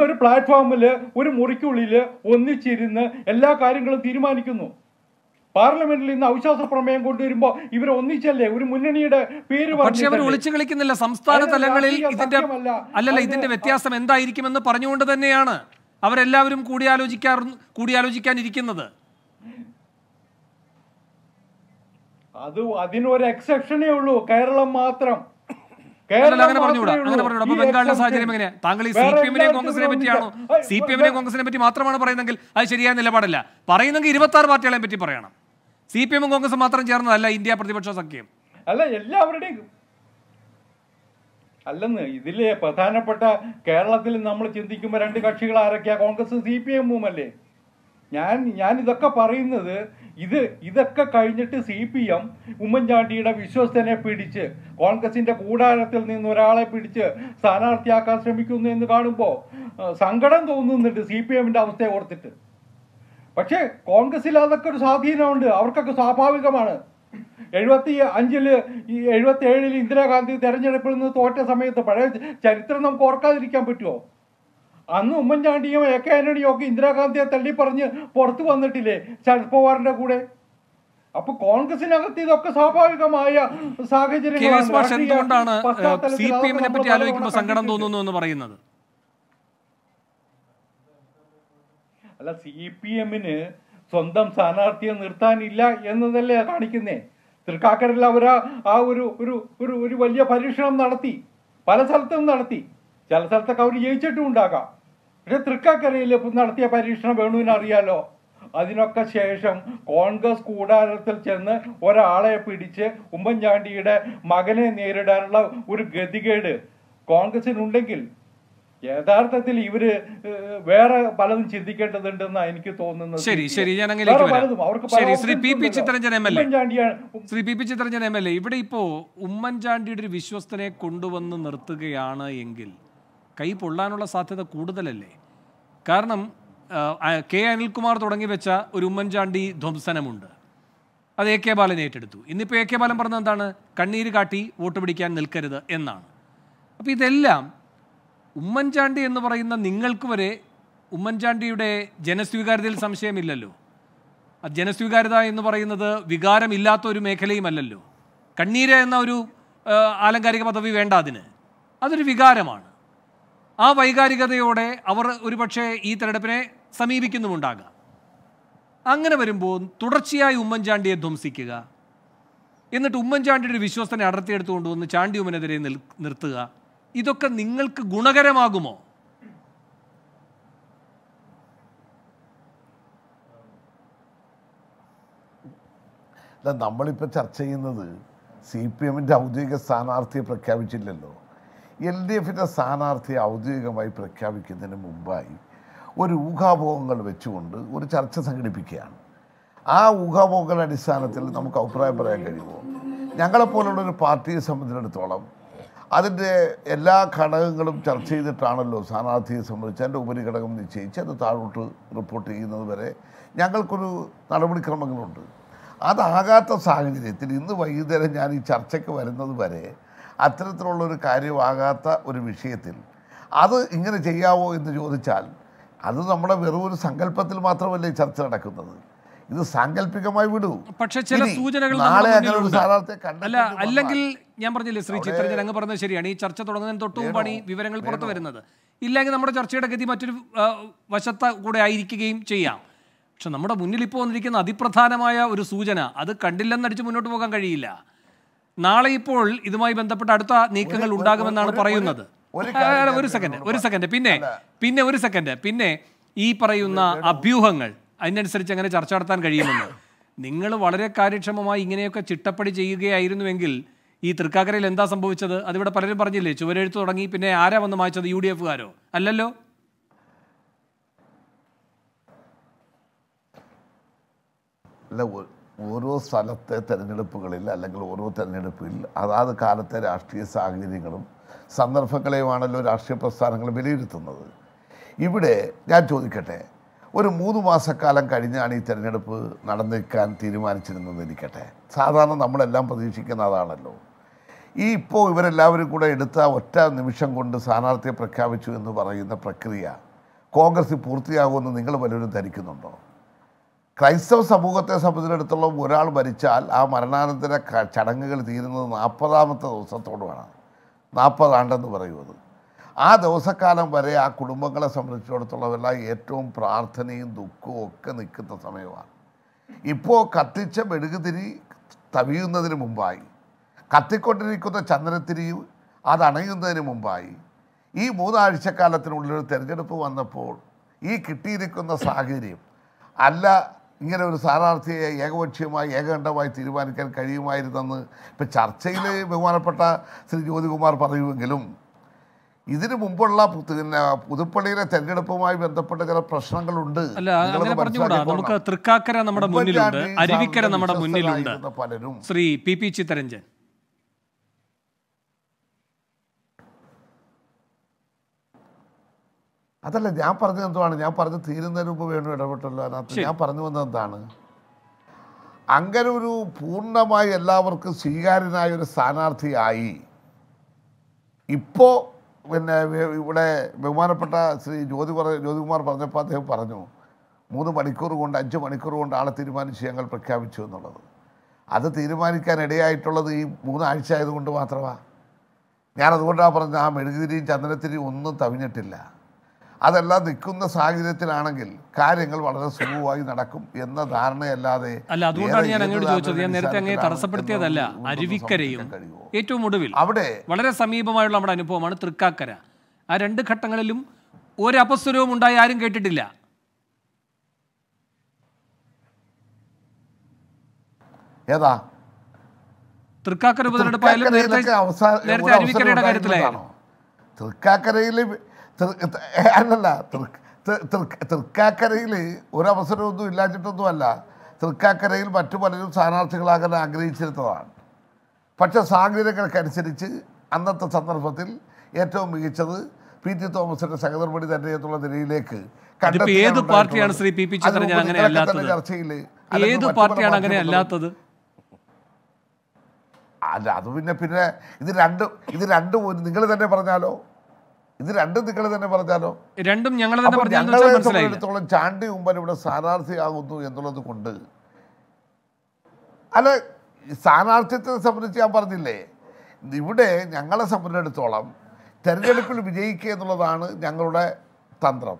S4: ഒരു പ്ലാറ്റ്ഫോമിൽ ഒരു മുറിക്കുള്ളിൽ ഒന്നിച്ചിരുന്ന് എല്ലാ കാര്യങ്ങളും തീരുമാനിക്കുന്നു പാർലമെന്റിൽ ഇന്ന് അവിശ്വാസ പ്രമേയം കൊണ്ടുവരുമ്പോ ഇവർ ഒന്നിച്ചല്ലേ ഒരു മുന്നണിയുടെ പേര് പക്ഷേ അവർ ഒളിച്ചു
S1: കളിക്കുന്നില്ല സംസ്ഥാന തലങ്ങളിൽ ഇതിന്റെ അല്ലല്ല ഇതിന്റെ വ്യത്യാസം എന്തായിരിക്കുമെന്ന് പറഞ്ഞുകൊണ്ട് തന്നെയാണ് അവരെല്ലാവരും കൂടിയാലോചിക്കാറു കൂടിയാലോചിക്കാനിരിക്കുന്നത്
S4: അത് അതിനൊരു എക്സെപ്ഷനേ ഉള്ളൂ കേരളം മാത്രം
S1: അങ്ങനെ പറഞ്ഞുകൂടാ അങ്ങനെ പറഞ്ഞുകൂടാ അപ്പൊ ബംഗാളിലെ സാഹചര്യം എങ്ങനെയാ താങ്കൾ ഈ സി പി എമ്മിനെയും കോൺഗ്രസിനെ പറ്റിയാണോ സി പി എമ്മിനെയും കോൺഗ്രസിനെ പറ്റി മാത്രമാണ് പറയുന്നെങ്കിൽ അത് ശരിയായ നിലപാടല്ല പറയുന്നെങ്കിൽ ഇരുപത്തി ആറ് പാർട്ടികളെ പറ്റി പറയണം സി പി എമ്മും കോൺഗ്രസും മാത്രം ചേർന്നതല്ല ഇന്ത്യ പ്രതിപക്ഷ സഖ്യം അല്ല എല്ലാവരുടെയും
S4: അല്ലെന്ന് ഇതിലെ പ്രധാനപ്പെട്ട കേരളത്തിൽ നമ്മൾ ചിന്തിക്കുമ്പോൾ രണ്ട് കക്ഷികൾ ആരൊക്കെയാ കോൺഗ്രസും സി പി എമ്മും അല്ലേ ഞാൻ ഞാൻ ഇതൊക്കെ പറയുന്നത് ഇത് ഇതൊക്കെ കഴിഞ്ഞിട്ട് സി പി എം ഉമ്മൻചാണ്ടിയുടെ വിശ്വസ്തനെ പിടിച്ച് കോൺഗ്രസിന്റെ കൂടാരത്തിൽ നിന്ന് ഒരാളെ പിടിച്ച് സ്ഥാനാർത്ഥിയാക്കാൻ ശ്രമിക്കുന്നു എന്ന് കാണുമ്പോൾ സങ്കടം തോന്നുന്നുണ്ട് സി പി എമ്മിന്റെ അവസ്ഥയെ ഓർത്തിട്ട് പക്ഷേ കോൺഗ്രസിൽ അതൊക്കെ ഒരു സ്വാധീനമുണ്ട് അവർക്കൊക്കെ സ്വാഭാവികമാണ് എഴുപത്തി അഞ്ചില് എഴുപത്തി ഏഴിൽ ഇന്ദിരാഗാന്ധി തെരഞ്ഞെടുപ്പിൽ നിന്ന് തോറ്റ സമയത്ത് പഴയ ചരിത്രം നമുക്ക് ഓർക്കാതിരിക്കാൻ പറ്റുമോ അന്ന് ഉമ്മൻചാണ്ടിയും എ കെ ആന്റണിയും ഒക്കെ ഇന്ദിരാഗാന്ധിയെ തള്ളി പറഞ്ഞ് പുറത്തു വന്നിട്ടില്ലേ ശരത് പവാറിന്റെ കൂടെ അപ്പൊ കോൺഗ്രസിനകത്ത് ഇതൊക്കെ സ്വാഭാവികമായ സാഹചര്യം അല്ല സി പി എമ്മിന് സ്വന്തം സ്ഥാനാർത്ഥിയെ നിർത്താനില്ല എന്നതല്ലേ കാണിക്കുന്നേ തൃക്കാക്കരയിൽ അവർ ആ ഒരു ഒരു ഒരു വലിയ പരീക്ഷണം നടത്തി പല സ്ഥലത്തും നടത്തി ചില സ്ഥലത്തൊക്കെ അവർ ജയിച്ചിട്ടും ഉണ്ടാകാം പക്ഷെ തൃക്കാക്കരയിൽ നടത്തിയ പരീക്ഷണം വേണുവിന് അറിയാലോ അതിനൊക്കെ ശേഷം കോൺഗ്രസ് കൂടാരത്തിൽ ചെന്ന് ഒരാളെ പിടിച്ച് ഉമ്മൻചാണ്ടിയുടെ മകനെ നേരിടാനുള്ള ഒരു ഗതികേട് കോൺഗ്രസിനുണ്ടെങ്കിൽ യഥാർത്ഥത്തിൽ ഇവര് വേറെ പലതും
S1: ചിന്തിക്കേണ്ടതുണ്ടെന്നാണ് എനിക്ക് തോന്നുന്നത് ശരി ശരി ഞാൻ അങ്ങനെ വരാം ശരി ശ്രീ ഇവിടെ ഇപ്പോ ഉമ്മൻചാണ്ടിയുടെ ഒരു വിശ്വസ്തനെ കൊണ്ടുവന്ന് നിർത്തുകയാണ് എങ്കിൽ കൈ പൊള്ളാനുള്ള സാധ്യത കൂടുതലല്ലേ കാരണം കെ അനിൽകുമാർ തുടങ്ങി വെച്ച ഒരു ഉമ്മൻചാണ്ടി ധ്വംസനമുണ്ട് അത് എ കെ ബാലൻ ഏറ്റെടുത്തു ഇന്നിപ്പോൾ എ കെ ബാലൻ പറഞ്ഞത് എന്താണ് കണ്ണീര് കാട്ടി വോട്ട് പിടിക്കാൻ നിൽക്കരുത് എന്നാണ് അപ്പോൾ ഇതെല്ലാം ഉമ്മൻചാണ്ടി എന്ന് പറയുന്ന നിങ്ങൾക്ക് വരെ ഉമ്മൻചാണ്ടിയുടെ ജനസ്വീകാര്യതയിൽ സംശയമില്ലല്ലോ ആ ജനസ്വീകാര്യത എന്ന് പറയുന്നത് വികാരമില്ലാത്ത ഒരു മേഖലയുമല്ലല്ലോ കണ്ണീര് എന്ന ഒരു ആലങ്കാരിക പദവി വേണ്ട അതിന് അതൊരു വികാരമാണ് ആ വൈകാരികതയോടെ അവർ ഒരുപക്ഷെ ഈ തെരഞ്ഞെടുപ്പിനെ സമീപിക്കുന്നുമുണ്ടാകാം അങ്ങനെ വരുമ്പോൾ തുടർച്ചയായി ഉമ്മൻചാണ്ടിയെ ധ്വംസിക്കുക എന്നിട്ട് ഉമ്മൻചാണ്ടിയുടെ വിശ്വസനെ വന്ന് കൊണ്ടുവന്ന് ഉമ്മനെതിരെ നിൽ നിർത്തുക ഇതൊക്കെ നിങ്ങൾക്ക് ഗുണകരമാകുമോ
S2: നമ്മളിപ്പോൾ ചർച്ച ചെയ്യുന്നത് സി പി എമ്മിൻ്റെ ഔദ്യോഗിക സ്ഥാനാർത്ഥിയെ പ്രഖ്യാപിച്ചില്ലല്ലോ എൽ ഡി എഫിൻ്റെ സ്ഥാനാർത്ഥിയെ ഔദ്യോഗികമായി പ്രഖ്യാപിക്കുന്നതിന് മുമ്പായി ഒരു ഊഹാഭോഗങ്ങൾ വെച്ചുകൊണ്ട് ഒരു ചർച്ച സംഘടിപ്പിക്കുകയാണ് ആ ഊഹാഭോഗങ്ങളുടെ അടിസ്ഥാനത്തിൽ നമുക്ക് അഭിപ്രായം പറയാൻ കഴിയുമോ ഞങ്ങളെപ്പോലുള്ള ഒരു പാർട്ടിയെ സംബന്ധിച്ചിടത്തോളം അതിൻ്റെ എല്ലാ ഘടകങ്ങളും ചർച്ച ചെയ്തിട്ടാണല്ലോ സ്ഥാനാർത്ഥിയെ സംബന്ധിച്ച് അതിൻ്റെ ഉപരിഘടകം നിശ്ചയിച്ച് അത് താഴോട്ട് റിപ്പോർട്ട് ചെയ്യുന്നത് വരെ ഞങ്ങൾക്കൊരു നടപടിക്രമങ്ങളുണ്ട് അതാകാത്ത സാഹചര്യത്തിൽ ഇന്ന് വൈകുന്നേരം ഞാൻ ഈ ചർച്ചയ്ക്ക് വരുന്നത് വരെ അത്തരത്തിലുള്ളൊരു കാര്യമാകാത്ത ഒരു വിഷയത്തിൽ അത് ഇങ്ങനെ ചെയ്യാവോ എന്ന് ചോദിച്ചാൽ അത് നമ്മുടെ വെറും ഒരു സങ്കല്പത്തിൽ മാത്രമല്ലേ ചർച്ച നടക്കുന്നത് ഇത് സാങ്കല്പികമായി വിടൂ
S1: പക്ഷെ ചില സൂചനകൾ അല്ല അല്ലെങ്കിൽ ഞാൻ പറഞ്ഞില്ലേ ശ്രീ ചിത്രജൻ അങ്ങ് പറഞ്ഞത് ശരിയാണ് ഈ ചർച്ച തുടങ്ങുന്നതിന് തൊട്ട് മുമ്പാണ് ഈ വിവരങ്ങൾ പുറത്തു വരുന്നത് ഇല്ലെങ്കിൽ നമ്മുടെ ചർച്ചയുടെ ഗതി മറ്റൊരു വശത്ത കൂടെ ആയിരിക്കുകയും ചെയ്യാം പക്ഷെ നമ്മുടെ മുന്നിൽ ഇപ്പോൾ വന്നിരിക്കുന്ന അതിപ്രധാനമായ ഒരു സൂചന അത് കണ്ടില്ലെന്നടിച്ച് മുന്നോട്ട് പോകാൻ കഴിയില്ല നാളെ ഇപ്പോൾ ഇതുമായി ബന്ധപ്പെട്ട അടുത്ത നീക്കങ്ങൾ ഉണ്ടാകുമെന്നാണ് പറയുന്നത് ഒരു സെക്കൻഡ് ഒരു സെക്കൻഡ് പിന്നെ പിന്നെ ഒരു സെക്കൻഡ് പിന്നെ ഈ പറയുന്ന അഭ്യൂഹങ്ങൾ അതിനനുസരിച്ച് അങ്ങനെ ചർച്ച നടത്താൻ കഴിയുമെന്ന് നിങ്ങൾ വളരെ കാര്യക്ഷമമായി ഇങ്ങനെയൊക്കെ ചിട്ടപ്പടി ചെയ്യുകയായിരുന്നുവെങ്കിൽ ഈ തൃക്കാക്കരയിൽ എന്താ സംഭവിച്ചത് അതിവിടെ പലരും പറഞ്ഞില്ലേ ചുവരെഴുത്ത് തുടങ്ങി പിന്നെ ആരാ വന്ന് മായ്ച്ചത് യു ഡി എഫുകാരോ അല്ലല്ലോ
S2: അല്ല ഓരോ സ്ഥലത്തെ തിരഞ്ഞെടുപ്പുകളിൽ അല്ലെങ്കിൽ ഓരോ തിരഞ്ഞെടുപ്പിൽ അതാത് കാലത്തെ രാഷ്ട്രീയ സാഹചര്യങ്ങളും സന്ദർഭങ്ങളെയുമാണല്ലോ രാഷ്ട്രീയ പ്രസ്ഥാനങ്ങൾ വിലയിരുത്തുന്നത് ഇവിടെ ഞാൻ ചോദിക്കട്ടെ ഒരു മൂന്ന് മാസക്കാലം കഴിഞ്ഞാണ് ഈ തിരഞ്ഞെടുപ്പ് നടന്നിരിക്കാൻ ഇരിക്കട്ടെ സാധാരണ നമ്മളെല്ലാം പ്രതീക്ഷിക്കുന്ന അതാണല്ലോ ഈ ഇപ്പോൾ ഇവരെല്ലാവരും കൂടെ എടുത്ത ഒറ്റ നിമിഷം കൊണ്ട് സ്ഥാനാർത്ഥിയെ പ്രഖ്യാപിച്ചു എന്ന് പറയുന്ന പ്രക്രിയ കോൺഗ്രസ് പൂർത്തിയാകുമെന്ന് നിങ്ങൾ പലരും ധരിക്കുന്നുണ്ടോ ക്രൈസ്തവ സമൂഹത്തെ സംബന്ധിച്ചിടത്തോളം ഒരാൾ മരിച്ചാൽ ആ മരണാനന്തര ചടങ്ങുകൾ തീരുന്നത് നാൽപ്പതാമത്തെ ദിവസത്തോടുമാണ് നാൽപ്പതാണ്ടെന്ന് പറയുന്നത് ആ ദിവസക്കാലം വരെ ആ കുടുംബങ്ങളെ സംബന്ധിച്ചിടത്തോളമെല്ലാം ഏറ്റവും പ്രാർത്ഥനയും ദുഃഖവും ഒക്കെ നിൽക്കുന്ന സമയമാണ് ഇപ്പോൾ കത്തിച്ച മെഴുകുതിരി തവിയുന്നതിന് മുമ്പായി കത്തിക്കൊണ്ടിരിക്കുന്ന ചന്ദ്രത്തിരിയും അതണയുന്നതിന് മുമ്പായി ഈ മൂന്നാഴ്ചക്കാലത്തിനുള്ളിൽ ഒരു തിരഞ്ഞെടുപ്പ് വന്നപ്പോൾ ഈ കിട്ടിയിരിക്കുന്ന സാഹചര്യം അല്ല ഇങ്ങനെ ഒരു സ്ഥാനാർത്ഥിയെ ഏകപക്ഷീയമായി ഏകകണ്ഠമായി തീരുമാനിക്കാൻ കഴിയുമായിരുന്നെന്ന് ഇപ്പം ചർച്ചയിൽ ബഹുമാനപ്പെട്ട ശ്രീ ജ്യോതികുമാർ പറയുമെങ്കിലും ഇതിനു മുമ്പുള്ള പിന്നെ പുതുപ്പള്ളിയിലെ തെരഞ്ഞെടുപ്പുമായി ബന്ധപ്പെട്ട ചില പ്രശ്നങ്ങളുണ്ട് നമുക്ക് തൃക്കാക്കര നമ്മുടെ മുന്നിലുണ്ട് അരുവിക്കര നമ്മുടെ മുന്നിലുണ്ട് പലരും
S1: ശ്രീ പി പി ചിത്തരഞ്ജൻ
S2: അതല്ല ഞാൻ പറഞ്ഞത് എന്തുവാണ് ഞാൻ പറഞ്ഞ് തീരുന്നതിന് മുമ്പ് വേണു ഇടപെട്ടല്ലോ അതിനകത്ത് ഞാൻ പറഞ്ഞു വന്നത് എന്താണ് അങ്ങനെ ഒരു പൂർണ്ണമായി എല്ലാവർക്കും സ്വീകാര്യനായ ഒരു സ്ഥാനാർത്ഥിയായി ഇപ്പോൾ പിന്നെ ഇവിടെ ബഹുമാനപ്പെട്ട ശ്രീ ജ്യോതി പറ ജ്യോതികുമാർ പറഞ്ഞപ്പോൾ അദ്ദേഹം പറഞ്ഞു മൂന്ന് മണിക്കൂർ കൊണ്ട് അഞ്ച് മണിക്കൂർ കൊണ്ട് ആളെ തീരുമാനിച്ച് ഞങ്ങൾ പ്രഖ്യാപിച്ചു എന്നുള്ളത് അത് തീരുമാനിക്കാൻ ഇടയായിട്ടുള്ളത് ഈ മൂന്നാഴ്ച ആയതുകൊണ്ട് മാത്രമാണ് ഞാൻ അതുകൊണ്ടാണ് പറഞ്ഞത് ആ മെഴുകുതിരിയും ചന്ദനത്തിരിയും ഒന്നും തവിഞ്ഞിട്ടില്ല അതെല്ലാം നിൽക്കുന്ന സാഹചര്യത്തിലാണെങ്കിൽ കാര്യങ്ങൾ വളരെ സുഖമായി നടക്കും എന്ന ധാരണയല്ലാതെ അല്ല അതുകൊണ്ടാണ് ഞാൻ അങ്ങോട്ട് ചോദിച്ചത് ഞാൻ നേരത്തെ അങ്ങനെ
S1: തടസ്സപ്പെടുത്തിയതല്ല അരുവിക്കരയും ഏറ്റവും ഒടുവിൽ അവിടെ വളരെ സമീപമായുള്ള നമ്മുടെ അനുഭവമാണ് തൃക്കാക്കര ആ രണ്ട് ഘട്ടങ്ങളിലും ഒരു അപസ്വരവും ഉണ്ടായി ആരും കേട്ടിട്ടില്ല
S2: ഏതാ തൃക്കാക്കര ഉപതെരഞ്ഞെടുപ്പായാലും നേരത്തെ അരുവിക്കരയുടെ കാര്യത്തിലായിരുന്നു തൃക്കാക്കരയിൽ അല്ലല്ല തൃക്കാക്കരയിൽ ഒരവസരമൊന്നും ഇല്ലാച്ചിട്ടൊന്നുമല്ല തൃക്കാക്കരയിൽ മറ്റു പലരും സ്ഥാനാർത്ഥികളാകാൻ ആഗ്രഹിച്ചിരുന്നതാണ് പക്ഷെ സാഹചര്യങ്ങൾക്കനുസരിച്ച് അന്നത്തെ സന്ദർഭത്തിൽ ഏറ്റവും മികച്ചത് പി ടി തോമസിന്റെ സഹധർമ്മണി തന്നെ എന്നുള്ള നിലയിലേക്ക് ഏത് ശ്രീ അങ്ങനെ ഏത് അങ്ങനെ അല്ലാത്തത് അല്ല അത് പിന്നെ പിന്നെ ഇത് രണ്ട് ഇത് രണ്ടും നിങ്ങൾ തന്നെ പറഞ്ഞാലോ ഇത് രണ്ടും നിങ്ങൾ തന്നെ പറഞ്ഞാലോ രണ്ടും ഞങ്ങൾ ഞങ്ങളെ ചാണ്ടി ഉമ്മൻ ഇവിടെ സ്ഥാനാർത്ഥിയാകുന്നു എന്നുള്ളത് കൊണ്ട് അല്ല സ്ഥാനാർത്ഥിത്തെ സംബന്ധിച്ച് ഞാൻ പറഞ്ഞില്ലേ ഇവിടെ ഞങ്ങളെ സംബന്ധിച്ചിടത്തോളം തെരഞ്ഞെടുപ്പിൽ വിജയിക്കുക എന്നുള്ളതാണ് ഞങ്ങളുടെ തന്ത്രം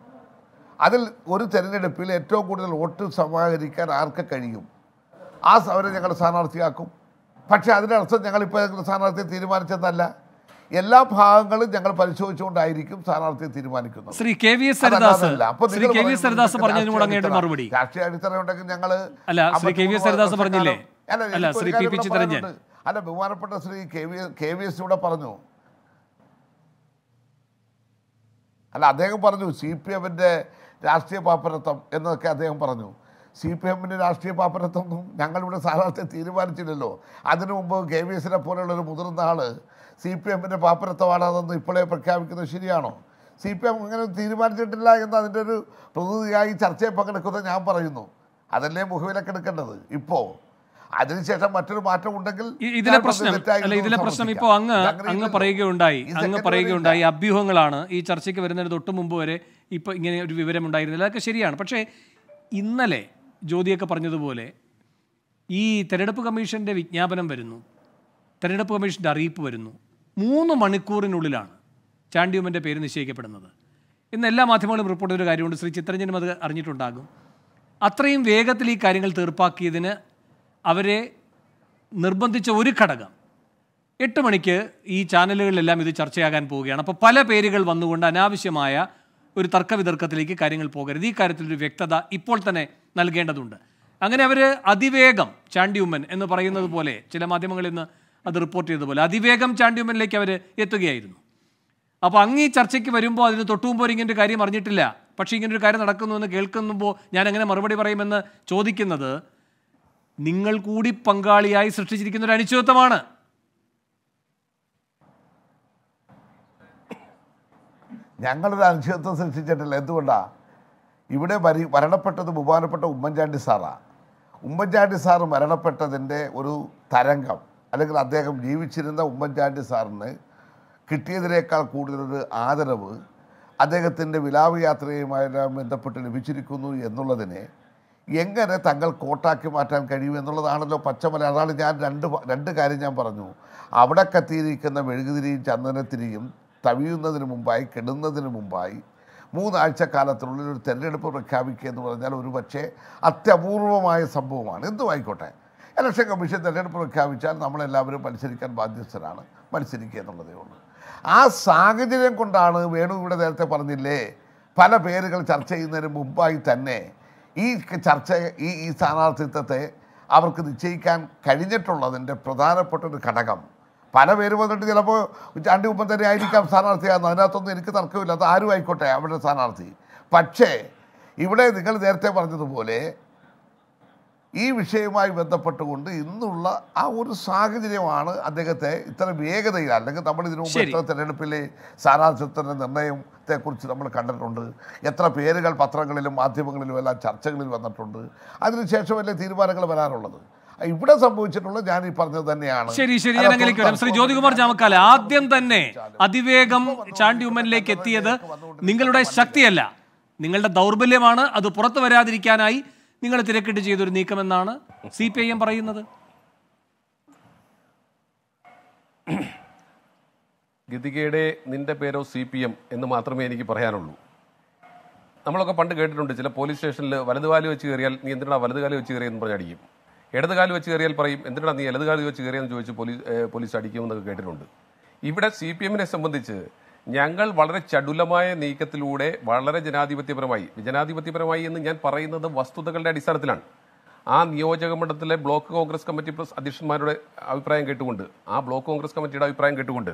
S2: അതിൽ ഒരു തെരഞ്ഞെടുപ്പിൽ ഏറ്റവും കൂടുതൽ വോട്ട് സമാഹരിക്കാൻ ആർക്ക് കഴിയും ആ അവരെ ഞങ്ങൾ സ്ഥാനാർത്ഥിയാക്കും പക്ഷേ അർത്ഥം ഞങ്ങളിപ്പോൾ സ്ഥാനാർത്ഥിയെ തീരുമാനിച്ചതല്ല എല്ലാ ഭാഗങ്ങളും ഞങ്ങൾ പരിശോധിച്ചുകൊണ്ടായിരിക്കും സ്ഥാനാർത്ഥിയെ തീരുമാനിക്കുന്നത് Shri K V S Haridas Shri K V S Haridas പറഞ്ഞതിനോട് അങ്ങയുടെ മറുപടി രാഷ്ട്രീയ അടിത്തറ ഉണ്ടെങ്കിൽ ഞങ്ങൾ അല്ല Shri K V S Haridas പറഞ്ഞില്ലേ അല്ല ശ്രീ പി പി ചിത്തരഞ്ജൻ അല്ല ബഹുമാനപ്പെട്ട Shri K V K V S ഇവിടെ പറഞ്ഞു അല്ല അദ്ദേഹം പറഞ്ഞു സി പി എമ്മിൻ്റെ രാഷ്ട്രീയ പാപ്പരത്വം എന്നൊക്കെ അദ്ദേഹം പറഞ്ഞു സി പി എമ്മിൻ്റെ രാഷ്ട്രീയ പാപ്പരത്തൊന്നും ഞങ്ങളിവിടെ സ്ഥാനാർത്ഥിയെ തീരുമാനിച്ചില്ലല്ലോ അതിനു മുമ്പ് കെ വി എസിനെ പോലെയുള്ളൊരു മുതിർന്ന ആൾ സി പി എമ്മിൻ്റെ പാപ്പരത്വമാണെന്ന് ഇപ്പോഴേ പ്രഖ്യാപിക്കുന്നത് ശരിയാണോ സി പി എം ഇങ്ങനെ തീരുമാനിച്ചിട്ടില്ല എന്ന് അതിൻ്റെ ഒരു പ്രതിനിധിയായി ചർച്ചയിൽ പങ്കെടുക്കുന്നത് ഞാൻ പറയുന്നു അതല്ലേ മുഖവിലൊക്കെ എടുക്കേണ്ടത് ഇപ്പോൾ അതിനുശേഷം മറ്റൊരു മാറ്റം ഉണ്ടെങ്കിൽ ഇതിലെ പ്രശ്നം അല്ല ഇതിലെ പ്രശ്നം ഇപ്പോൾ അങ്ങ് അങ്ങ്
S1: പറയുകയുണ്ടായി അങ്ങ് പറയുകയുണ്ടായി അഭ്യൂഹങ്ങളാണ് ഈ ചർച്ചയ്ക്ക് വരുന്നതിന് തൊട്ട് മുമ്പ് വരെ ഇപ്പോൾ ഇങ്ങനെ ഒരു വിവരം ഉണ്ടായിരുന്നില്ല അതൊക്കെ ശരിയാണ് പക്ഷേ ഇന്നലെ ജ്യോതിയൊക്കെ പറഞ്ഞതുപോലെ ഈ തെരഞ്ഞെടുപ്പ് കമ്മീഷൻ്റെ വിജ്ഞാപനം വരുന്നു തെരഞ്ഞെടുപ്പ് കമ്മീഷൻ്റെ അറിയിപ്പ് വരുന്നു മൂന്ന് മണിക്കൂറിനുള്ളിലാണ് ചാണ്ടിയുമ്മൻ്റെ പേര് നിശ്ചയിക്കപ്പെടുന്നത് ഇന്ന് എല്ലാ മാധ്യമങ്ങളും റിപ്പോർട്ട് ചെയ്തൊരു കാര്യമുണ്ട് ശ്രീ ചിത്രഞ്ജനും അത് അറിഞ്ഞിട്ടുണ്ടാകും അത്രയും വേഗത്തിൽ ഈ കാര്യങ്ങൾ തീർപ്പാക്കിയതിന് അവരെ നിർബന്ധിച്ച ഒരു ഘടകം എട്ട് മണിക്ക് ഈ ചാനലുകളിലെല്ലാം ഇത് ചർച്ചയാകാൻ പോവുകയാണ് അപ്പോൾ പല പേരുകൾ വന്നുകൊണ്ട് അനാവശ്യമായ ഒരു തർക്കവിതർക്കത്തിലേക്ക് കാര്യങ്ങൾ പോകരുത് ഈ കാര്യത്തിലൊരു വ്യക്തത ഇപ്പോൾ തന്നെ നൽകേണ്ടതുണ്ട് അങ്ങനെ അവർ അതിവേഗം ചാണ്ടിയുമ്മൻ എന്ന് പറയുന്നത് പോലെ ചില മാധ്യമങ്ങളിൽ നിന്ന് അത് റിപ്പോർട്ട് ചെയ്തതുപോലെ അതിവേഗം ചാണ്ടിയുമ്മനിലേക്ക് അവർ എത്തുകയായിരുന്നു അപ്പോൾ അങ്ങ് ഈ ചർച്ചയ്ക്ക് വരുമ്പോൾ അതിന് തൊട്ടുമുമ്പോൾ ഇങ്ങനെ ഒരു കാര്യം അറിഞ്ഞിട്ടില്ല പക്ഷേ ഇങ്ങനൊരു കാര്യം നടക്കുന്നു എന്ന് കേൾക്കുമ്പോൾ ഞാൻ അങ്ങനെ മറുപടി പറയുമെന്ന് ചോദിക്കുന്നത് നിങ്ങൾ കൂടി പങ്കാളിയായി സൃഷ്ടിച്ചിരിക്കുന്ന ഒരു അനിശ്ചിതത്വമാണ്
S2: ഞങ്ങളൊരു അനിശ്ചിതത്വം സൃഷ്ടിച്ചിട്ടില്ല എന്തുകൊണ്ടാണ് ഇവിടെ വരി മരണപ്പെട്ടത് ബഹുമാനപ്പെട്ട ഉമ്മൻചാണ്ടി സാറാണ് ഉമ്മൻചാണ്ടി സാറ് മരണപ്പെട്ടതിൻ്റെ ഒരു തരംഗം അല്ലെങ്കിൽ അദ്ദേഹം ജീവിച്ചിരുന്ന ഉമ്മൻചാണ്ടി സാറിന് കിട്ടിയതിനേക്കാൾ കൂടുതലൊരു ആദരവ് അദ്ദേഹത്തിൻ്റെ വിലാപ യാത്രയുമായി ബന്ധപ്പെട്ട് ലഭിച്ചിരിക്കുന്നു എന്നുള്ളതിനെ എങ്ങനെ തങ്ങൾ കോട്ടാക്കി മാറ്റാൻ കഴിയും എന്നുള്ളതാണല്ലോ പച്ചമല അതാണ് ഞാൻ രണ്ട് രണ്ട് കാര്യം ഞാൻ പറഞ്ഞു അവിടെ കത്തിയിരിക്കുന്ന മെഴുകുതിരിയും ചന്ദനത്തിരിയും തവിയുന്നതിന് മുമ്പായി കെടുന്നതിന് മുമ്പായി മൂന്നാഴ്ച കാലത്തിനുള്ളിൽ ഒരു തെരഞ്ഞെടുപ്പ് പ്രഖ്യാപിക്കുക എന്ന് പറഞ്ഞാൽ ഒരു പക്ഷേ അത്യപൂർവമായ സംഭവമാണ് എന്തും ആയിക്കോട്ടെ ഇലക്ഷൻ കമ്മീഷൻ തെരഞ്ഞെടുപ്പ് പ്രഖ്യാപിച്ചാൽ നമ്മളെല്ലാവരും മത്സരിക്കാൻ ബാധ്യസ്ഥരാണ് മത്സരിക്കുക എന്നുള്ളതേ ഉള്ളൂ ആ സാഹചര്യം കൊണ്ടാണ് വേണു ഇവിടെ നേരത്തെ പറഞ്ഞില്ലേ പല പേരുകൾ ചർച്ച ചെയ്യുന്നതിന് മുമ്പായി തന്നെ ഈ ചർച്ച ഈ ഈ സ്ഥാനാർത്ഥിത്വത്തെ അവർക്ക് നിശ്ചയിക്കാൻ കഴിഞ്ഞിട്ടുള്ളതിൻ്റെ പ്രധാനപ്പെട്ട ഒരു ഘടകം പല പേര് വന്നിട്ട് ചിലപ്പോൾ ചാണ്ടി ഉമ്മൻ തന്നെ ആയിരിക്കാം സ്ഥാനാർത്ഥിയാകുന്നത് അതിനകത്തൊന്നും എനിക്ക് തർക്കമില്ല അത് ആരും ആയിക്കോട്ടെ അവിടെ സ്ഥാനാർത്ഥി പക്ഷേ ഇവിടെ നിങ്ങൾ നേരത്തെ പറഞ്ഞതുപോലെ ഈ വിഷയവുമായി ബന്ധപ്പെട്ടുകൊണ്ട് ഇന്നുള്ള ആ ഒരു സാഹചര്യമാണ് അദ്ദേഹത്തെ ഇത്ര വേഗതയിൽ അല്ലെങ്കിൽ നമ്മൾ ഇതിനു മുമ്പ് ഇത്ര തിരഞ്ഞെടുപ്പിലെ സ്ഥാനാർത്ഥിത്വത്തിൻ്റെ നിർണയത്തെക്കുറിച്ച് നമ്മൾ കണ്ടിട്ടുണ്ട് എത്ര പേരുകൾ പത്രങ്ങളിലും മാധ്യമങ്ങളിലും എല്ലാം ചർച്ചകളിൽ വന്നിട്ടുണ്ട് അതിനുശേഷമല്ലേ തീരുമാനങ്ങൾ വരാനുള്ളത് ഇവിടെ സംഭവിച്ചിട്ടുള്ള ഞാൻ ഈ പറഞ്ഞത് തന്നെയാണ് ശരി ശരി ഞാൻ അങ്ങനെ ശ്രീ
S1: ജ്യോതികുമാർ ചാമക്കാല ആദ്യം തന്നെ അതിവേഗം ചാണ്ടി ഉമ്മനിലേക്ക് എത്തിയത് നിങ്ങളുടെ ശക്തിയല്ല നിങ്ങളുടെ ദൗർബല്യമാണ് അത് പുറത്തു വരാതിരിക്കാനായി നിങ്ങൾ തിരക്കിട്ട് ചെയ്തൊരു നീക്കമെന്നാണ് സി പി ഐ എം പറയുന്നത്
S3: ഗതികയുടെ നിന്റെ പേരോ സി പി എം എന്ന് മാത്രമേ എനിക്ക് പറയാനുള്ളൂ നമ്മളൊക്കെ പണ്ട് കേട്ടിട്ടുണ്ട് ചില പോലീസ് സ്റ്റേഷനിൽ വലതുകാലി വെച്ച് കയറിയാൽ നീ എന്തിനാണ് വലതുകാലി വെച്ച് കയറിയെന്ന് പറഞ്ഞടിക്കും ഇടതുകാല് വെച്ച് കയറിയാൽ പറയും എന്തിനാണ് നീ ഇടതുകാല് വെച്ച് കയറിയെന്ന് ചോദിച്ച് പോലീസ് പോലീസ് അടിക്കുമെന്നൊക്കെ കേട്ടിട്ടുണ്ട് ഇവിടെ സി പി എമ്മിനെ സംബന്ധിച്ച് ഞങ്ങൾ വളരെ ചടുലമായ നീക്കത്തിലൂടെ വളരെ ജനാധിപത്യപരമായി ജനാധിപത്യപരമായി എന്ന് ഞാൻ പറയുന്നത് വസ്തുതകളുടെ അടിസ്ഥാനത്തിലാണ് ആ നിയോജക മണ്ഡലത്തിലെ ബ്ലോക്ക് കോൺഗ്രസ് കമ്മിറ്റി പ്ലസ് അധ്യക്ഷന്മാരുടെ അഭിപ്രായം കേട്ടുകൊണ്ട് ആ ബ്ലോക്ക് കോൺഗ്രസ് കമ്മിറ്റിയുടെ അഭിപ്രായം കേട്ടുകൊണ്ട്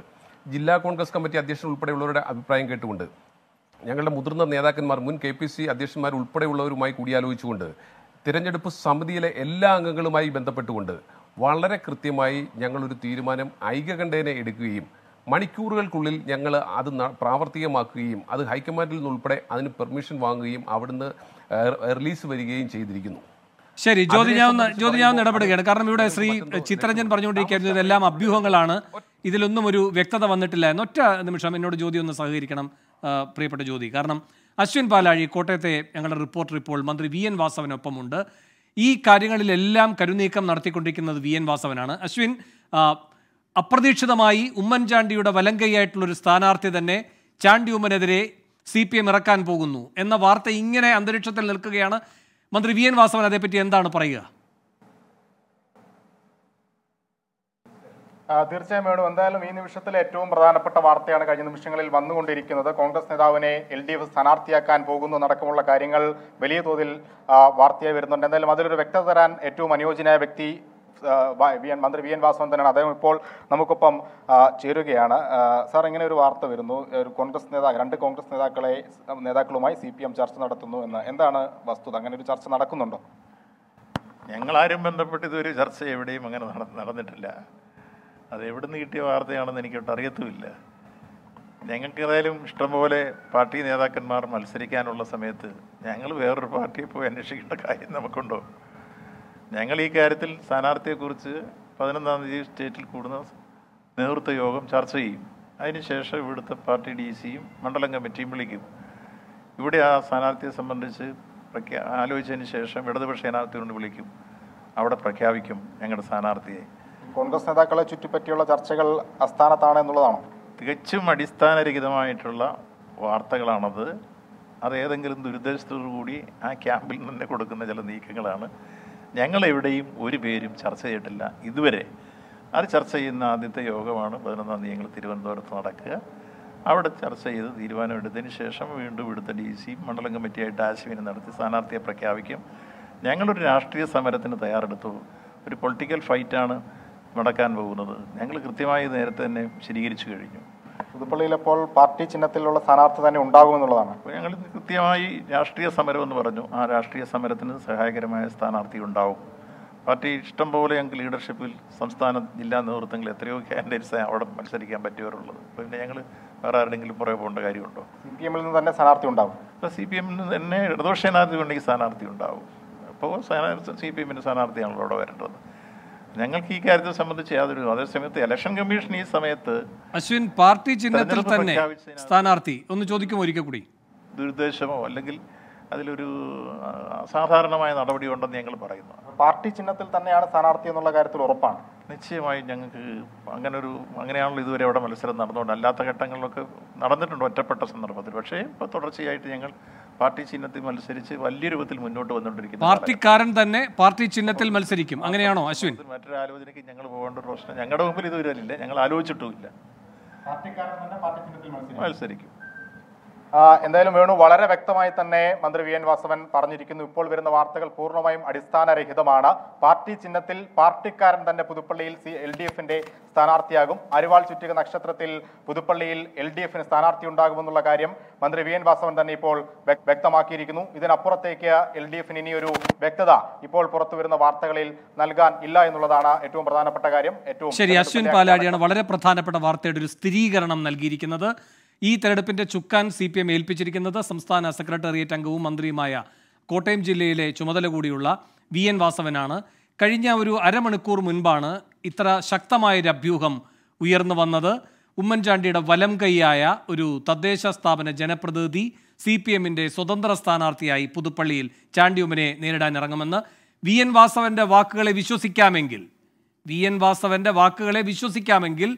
S3: ജില്ലാ കോൺഗ്രസ് കമ്മിറ്റി അധ്യക്ഷൻ ഉൾപ്പെടെയുള്ളവരുടെ അഭിപ്രായം കേട്ടുകൊണ്ട് ഞങ്ങളുടെ മുതിർന്ന നേതാക്കന്മാർ മുൻ കെ പി സി അധ്യക്ഷന്മാർ ഉൾപ്പെടെയുള്ളവരുമായി കൂടിയാലോചിച്ചുകൊണ്ട് തിരഞ്ഞെടുപ്പ് സമിതിയിലെ എല്ലാ അംഗങ്ങളുമായി ബന്ധപ്പെട്ടുകൊണ്ട് വളരെ കൃത്യമായി ഞങ്ങളൊരു തീരുമാനം ഐക്യകണ്ഠേന എടുക്കുകയും മണിക്കൂറുകൾക്കുള്ളിൽ ഞങ്ങൾ അത് പ്രാവർത്തികമാക്കുകയും അത് ഹൈക്കമാൻഡിൽ നിന്നുൾപ്പെടെ അതിന് പെർമിഷൻ വാങ്ങുകയും അവിടുന്ന് റിലീസ് വരികയും ചെയ്തിരിക്കുന്നു
S1: ശരി ജ്യോതി ഞാൻ ജ്യോതി ഞാൻ ഇടപെടുകയാണ് കാരണം ഇവിടെ ശ്രീ ചിത്രഞ്ജൻ പറഞ്ഞുകൊണ്ടിരിക്കുന്നത് ഇതെല്ലാം അഭ്യൂഹങ്ങളാണ് ഇതിലൊന്നും ഒരു വ്യക്തത വന്നിട്ടില്ല എന്നൊറ്റ നിമിഷം എന്നോട് ജ്യോതി ഒന്ന് സഹകരിക്കണം പ്രിയപ്പെട്ട ജ്യോതി കാരണം അശ്വിൻ പാലാഴി കോട്ടയത്തെ ഞങ്ങളുടെ റിപ്പോർട്ടർ ഇപ്പോൾ മന്ത്രി വി എൻ വാസവനൊപ്പമുണ്ട് ഈ കാര്യങ്ങളിലെല്ലാം കരുനീക്കം നടത്തിക്കൊണ്ടിരിക്കുന്നത് വി എൻ വാസവനാണ് അശ്വിൻ അപ്രതീക്ഷിതമായി ഉമ്മൻചാണ്ടിയുടെ വലങ്കയായിട്ടുള്ളൊരു സ്ഥാനാർത്ഥി തന്നെ ചാണ്ടി ഉമ്മനെതിരെ സി പി എം ഇറക്കാൻ പോകുന്നു എന്ന വാർത്ത ഇങ്ങനെ അന്തരീക്ഷത്തിൽ നിൽക്കുകയാണ് മന്ത്രി വി എൻ വാസവൻ അതേപ്പറ്റി എന്താണ് പറയുക
S5: തീർച്ചയായും മേഡം എന്തായാലും ഈ നിമിഷത്തിലെ ഏറ്റവും പ്രധാനപ്പെട്ട വാർത്തയാണ് കഴിഞ്ഞ നിമിഷങ്ങളിൽ വന്നുകൊണ്ടിരിക്കുന്നത് കോൺഗ്രസ് നേതാവിനെ എൽ ഡി എഫ് സ്ഥാനാർത്ഥിയാക്കാൻ പോകുന്നു അടക്കമുള്ള കാര്യങ്ങൾ വലിയ തോതിൽ വാർത്തയായി വരുന്നുണ്ട് എന്തായാലും അതിലൊരു വ്യക്തത തരാൻ ഏറ്റവും അനുയോജ്യനായ വ്യക്തി വി എൻ മന്ത്രി വി എൻ വാസവൻ തന്നെയാണ് അദ്ദേഹം ഇപ്പോൾ നമുക്കൊപ്പം ചേരുകയാണ് സാർ ഇങ്ങനെ ഒരു വാർത്ത വരുന്നു ഒരു കോൺഗ്രസ് നേതാക്കൾ രണ്ട് കോൺഗ്രസ് നേതാക്കളെ നേതാക്കളുമായി സി ചർച്ച നടത്തുന്നു എന്ന് എന്താണ് വസ്തുത
S6: അങ്ങനെ ഒരു ചർച്ച നടക്കുന്നുണ്ടോ ഞങ്ങളാരും ബന്ധപ്പെട്ട് ഇതൊരു ചർച്ച എവിടെയും അങ്ങനെ നടന്നിട്ടില്ല അതെവിടുന്ന് എവിടെ നിന്ന് കിട്ടിയ വാർത്തയാണെന്ന് എനിക്കൊട്ട് അറിയത്തുമില്ല ഞങ്ങൾക്ക് ഏതായാലും ഇഷ്ടംപോലെ പാർട്ടി നേതാക്കന്മാർ മത്സരിക്കാനുള്ള സമയത്ത് ഞങ്ങൾ വേറൊരു പാർട്ടിയെ പോയി അന്വേഷിക്കേണ്ട കാര്യം നമുക്കുണ്ടോ ഞങ്ങൾ ഈ കാര്യത്തിൽ സ്ഥാനാർത്ഥിയെക്കുറിച്ച് പതിനൊന്നാം തീയതി സ്റ്റേറ്റിൽ കൂടുന്ന നേതൃത്വ യോഗം ചർച്ച ചെയ്യും അതിനുശേഷം ഇവിടുത്തെ പാർട്ടി ഡി സിയും മണ്ഡലം കമ്മിറ്റിയും വിളിക്കും ഇവിടെ ആ സ്ഥാനാർത്ഥിയെ സംബന്ധിച്ച് പ്രഖ്യാ ആലോചിച്ചതിന് ശേഷം ഇടതുപക്ഷ സ്ഥാനാർത്ഥി കൊണ്ട് വിളിക്കും അവിടെ പ്രഖ്യാപിക്കും ഞങ്ങളുടെ സ്ഥാനാർത്ഥിയെ
S5: കോൺഗ്രസ് നേതാക്കളെ ചുറ്റിപ്പറ്റിയുള്ള ചർച്ചകൾ അസ്ഥാനത്താണ് എന്നുള്ളതാണോ
S6: തികച്ചും അടിസ്ഥാനരഹിതമായിട്ടുള്ള വാർത്തകളാണത് അത് ഏതെങ്കിലും ദുരുദ്ദേശത്തോടുകൂടി ആ ക്യാമ്പിൽ തന്നെ കൊടുക്കുന്ന ചില നീക്കങ്ങളാണ് ഞങ്ങളെവിടെയും ഒരു പേരും ചർച്ച ചെയ്തിട്ടില്ല ഇതുവരെ അത് ചർച്ച ചെയ്യുന്ന ആദ്യത്തെ യോഗമാണ് പതിനൊന്നാം തീയതി ഞങ്ങൾ തിരുവനന്തപുരത്ത് നടക്കുക അവിടെ ചർച്ച ചെയ്ത് തീരുമാനമെടുത്തതിന് ശേഷം വീണ്ടും ഇവിടുത്തെ ഡി സി മണ്ഡലം കമ്മിറ്റിയായിട്ട് ആശയവിനിമയം നടത്തി സ്ഥാനാർത്ഥിയെ പ്രഖ്യാപിക്കും ഞങ്ങളൊരു രാഷ്ട്രീയ സമരത്തിന് തയ്യാറെടുത്തു ഒരു പൊളിറ്റിക്കൽ ഫൈറ്റാണ് നടക്കാൻ പോകുന്നത് ഞങ്ങൾ കൃത്യമായി നേരത്തെ തന്നെ ശരികരിച്ചു കഴിഞ്ഞു പുതുപ്പള്ളിയിൽ അപ്പോൾ
S5: പാർട്ടി ചിഹ്നത്തിലുള്ള സ്ഥാനാർത്ഥി തന്നെ ഉണ്ടാകുമെന്നുള്ളതാണ്
S6: ഞങ്ങൾ കൃത്യമായി രാഷ്ട്രീയ സമരം എന്ന് പറഞ്ഞു ആ രാഷ്ട്രീയ സമരത്തിന് സഹായകരമായ സ്ഥാനാർത്ഥി ഉണ്ടാവും പാർട്ടി ഇഷ്ടം പോലെ ഞങ്ങൾക്ക് ലീഡർഷിപ്പിൽ സംസ്ഥാന ജില്ലാ നേതൃത്വങ്ങൾ എത്രയോ കാൻഡിഡേറ്റ്സ് അവിടെ മത്സരിക്കാൻ പറ്റിയവരുള്ളത് പിന്നെ ഞങ്ങൾ വേറെ ആരുടെങ്കിലും പുറകെ പോകേണ്ട കാര്യമുണ്ടോ സി പി എമ്മിൽ നിന്ന് തന്നെ സ്ഥാനാർത്ഥി ഉണ്ടാവും അപ്പോൾ സി പി എമ്മിൽ നിന്ന് തന്നെ ഇടതുപക്ഷ സ്ഥാനാർത്ഥി ഉണ്ടെങ്കിൽ സ്ഥാനാർത്ഥി ഉണ്ടാവും അപ്പോൾ സ്ഥാനാർത്ഥി സി പി എമ്മിൻ്റെ സ്ഥാനാർത്ഥിയാണല്ലോ അവിടെ വരേണ്ടത് ഞങ്ങൾക്ക് ഈ കാര്യത്തെ സംബന്ധിച്ച് യാതൊരു അതേസമയത്ത് ഇലക്ഷൻ കമ്മീഷൻ ഈ സമയത്ത് അശ്വിൻ പാർട്ടി ചിഹ്നത്തിൽ തന്നെ സ്ഥാനാർത്ഥി ഒന്ന് ചോദിക്കും ഒരിക്കൽ കൂടി ദുരുദ്ദേശമോ അല്ലെങ്കിൽ അതിലൊരു അസാധാരണമായ നടപടി ഉണ്ടെന്ന് ഞങ്ങൾ പറയുന്നു പാർട്ടി ചിഹ്നത്തിൽ തന്നെയാണ് സ്ഥാനാർത്ഥി
S5: എന്നുള്ള കാര്യത്തിൽ ഉറപ്പാണ്
S6: നിശ്ചയമായും ഞങ്ങൾക്ക് അങ്ങനെ ഒരു അങ്ങനെയാണല്ലോ ഇതുവരെ അവിടെ മത്സരം നടന്നുകൊണ്ട് അല്ലാത്ത ഘട്ടങ്ങളിലൊക്കെ നടന്നിട്ടുണ്ട് ഒറ്റപ്പെട്ട സന്ദർഭത്തിൽ പക്ഷേ ഇപ്പോൾ തുടർച്ചയായിട്ട് ഞങ്ങൾ പാർട്ടി ചിഹ്നത്തിൽ മത്സരിച്ച് വലിയ രൂപത്തിൽ മുന്നോട്ട് വന്നുകൊണ്ടിരിക്കുന്നു പാർട്ടിക്കാരൻ
S1: തന്നെ പാർട്ടി ചിഹ്നത്തിൽ മത്സരിക്കും അങ്ങനെയാണോ അശ്വിൻ
S6: മറ്റൊരു ആലോചനയ്ക്ക് ഞങ്ങൾ പോകേണ്ട പ്രശ്നം ഞങ്ങളുടെ മുമ്പിൽ ഇത് വരില്ല ഞങ്ങൾ ആലോചിച്ചിട്ടുമില്ല മത്സരിക്കും
S5: എന്തായാലും വേണു വളരെ വ്യക്തമായി തന്നെ മന്ത്രി വി എൻ വാസവൻ പറഞ്ഞിരിക്കുന്നു ഇപ്പോൾ വരുന്ന വാർത്തകൾ പൂർണ്ണമായും അടിസ്ഥാനരഹിതമാണ് പാർട്ടി ചിഹ്നത്തിൽ പാർട്ടിക്കാരൻ തന്നെ പുതുപ്പള്ളിയിൽ സി എൽ ഡി എഫിന്റെ സ്ഥാനാർത്ഥിയാകും അരിവാൾ ചുറ്റിക നക്ഷത്രത്തിൽ പുതുപ്പള്ളിയിൽ എൽ ഡി എഫിന് സ്ഥാനാർത്ഥി ഉണ്ടാകുമെന്നുള്ള കാര്യം മന്ത്രി വി എൻ വാസവൻ തന്നെ ഇപ്പോൾ വ്യക്തമാക്കിയിരിക്കുന്നു ഇതിനപ്പുറത്തേക്ക് എൽ ഡി എഫിന് ഇനിയൊരു വ്യക്തത ഇപ്പോൾ പുറത്തു വരുന്ന വാർത്തകളിൽ നൽകാൻ ഇല്ല എന്നുള്ളതാണ് ഏറ്റവും പ്രധാനപ്പെട്ട
S1: കാര്യം ഏറ്റവും ശരി അശ്വിൻ പാലാടിയാണ് വളരെ പ്രധാനപ്പെട്ട വാർത്തയുടെ ഒരു സ്ഥിരീകരണം നൽകിയിരിക്കുന്നത് ഈ തെരഞ്ഞെടുപ്പിന്റെ ചുക്കാൻ സി പി എം ഏൽപ്പിച്ചിരിക്കുന്നത് സംസ്ഥാന സെക്രട്ടേറിയറ്റ് അംഗവും മന്ത്രിയുമായ കോട്ടയം ജില്ലയിലെ ചുമതല കൂടിയുള്ള വി എൻ വാസവനാണ് കഴിഞ്ഞ ഒരു അരമണിക്കൂർ മുൻപാണ് ഇത്ര ഒരു അഭ്യൂഹം ഉയർന്നു വന്നത് ഉമ്മൻചാണ്ടിയുടെ വലം കൈയായ ഒരു തദ്ദേശ സ്ഥാപന ജനപ്രതിനിധി സി പി എമ്മിൻ്റെ സ്വതന്ത്ര സ്ഥാനാർത്ഥിയായി പുതുപ്പള്ളിയിൽ ചാണ്ടിയുമ്മനെ നേരിടാൻ ഇറങ്ങുമെന്ന് വി എൻ വാസവന്റെ വാക്കുകളെ വിശ്വസിക്കാമെങ്കിൽ വി എൻ വാസവന്റെ വാക്കുകളെ വിശ്വസിക്കാമെങ്കിൽ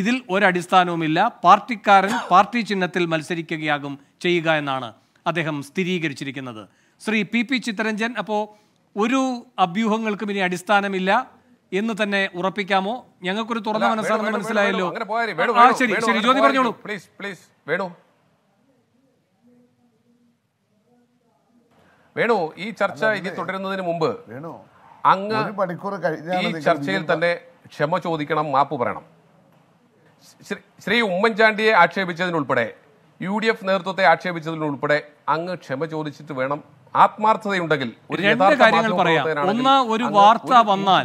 S1: ഇതിൽ ഒരടിസ്ഥാനവുമില്ല പാർട്ടിക്കാരൻ പാർട്ടി ചിഹ്നത്തിൽ മത്സരിക്കുകയാകും ചെയ്യുക എന്നാണ് അദ്ദേഹം സ്ഥിരീകരിച്ചിരിക്കുന്നത് ശ്രീ പി പി ചിത്തരഞ്ജൻ അപ്പോൾ ഒരു അഭ്യൂഹങ്ങൾക്കും ഇനി അടിസ്ഥാനമില്ല എന്ന് തന്നെ ഉറപ്പിക്കാമോ ഞങ്ങൾക്കൊരു തുറന്ന മനസ്സാണെന്ന് മനസ്സിലായല്ലോ ശരി ശരി ജ്യോതി പറഞ്ഞോളൂ പ്ലീസ് പ്ലീസ് വേണു വേണു
S3: ഈ ചർച്ച ഇനി തുടരുന്നതിന് മുമ്പ് അങ്ങ് ഈ ചർച്ചയിൽ തന്നെ ക്ഷമ ചോദിക്കണം മാപ്പ് പറയണം ശ്രീ ഉമ്മൻചാണ്ടിയെ ആക്ഷേപിച്ചതിനുൾപ്പെടെ യു ഡി എഫ് നേതൃത്വത്തെ ആക്ഷേപിച്ചതിനുൾപ്പെടെ അങ്ങ് ക്ഷമ ചോദിച്ചിട്ട് വേണം ആത്മാർത്ഥതയുണ്ടെങ്കിൽ രണ്ട് കാര്യങ്ങൾ പറയാം ഒന്ന് ഒരു വാർത്ത വന്നാൽ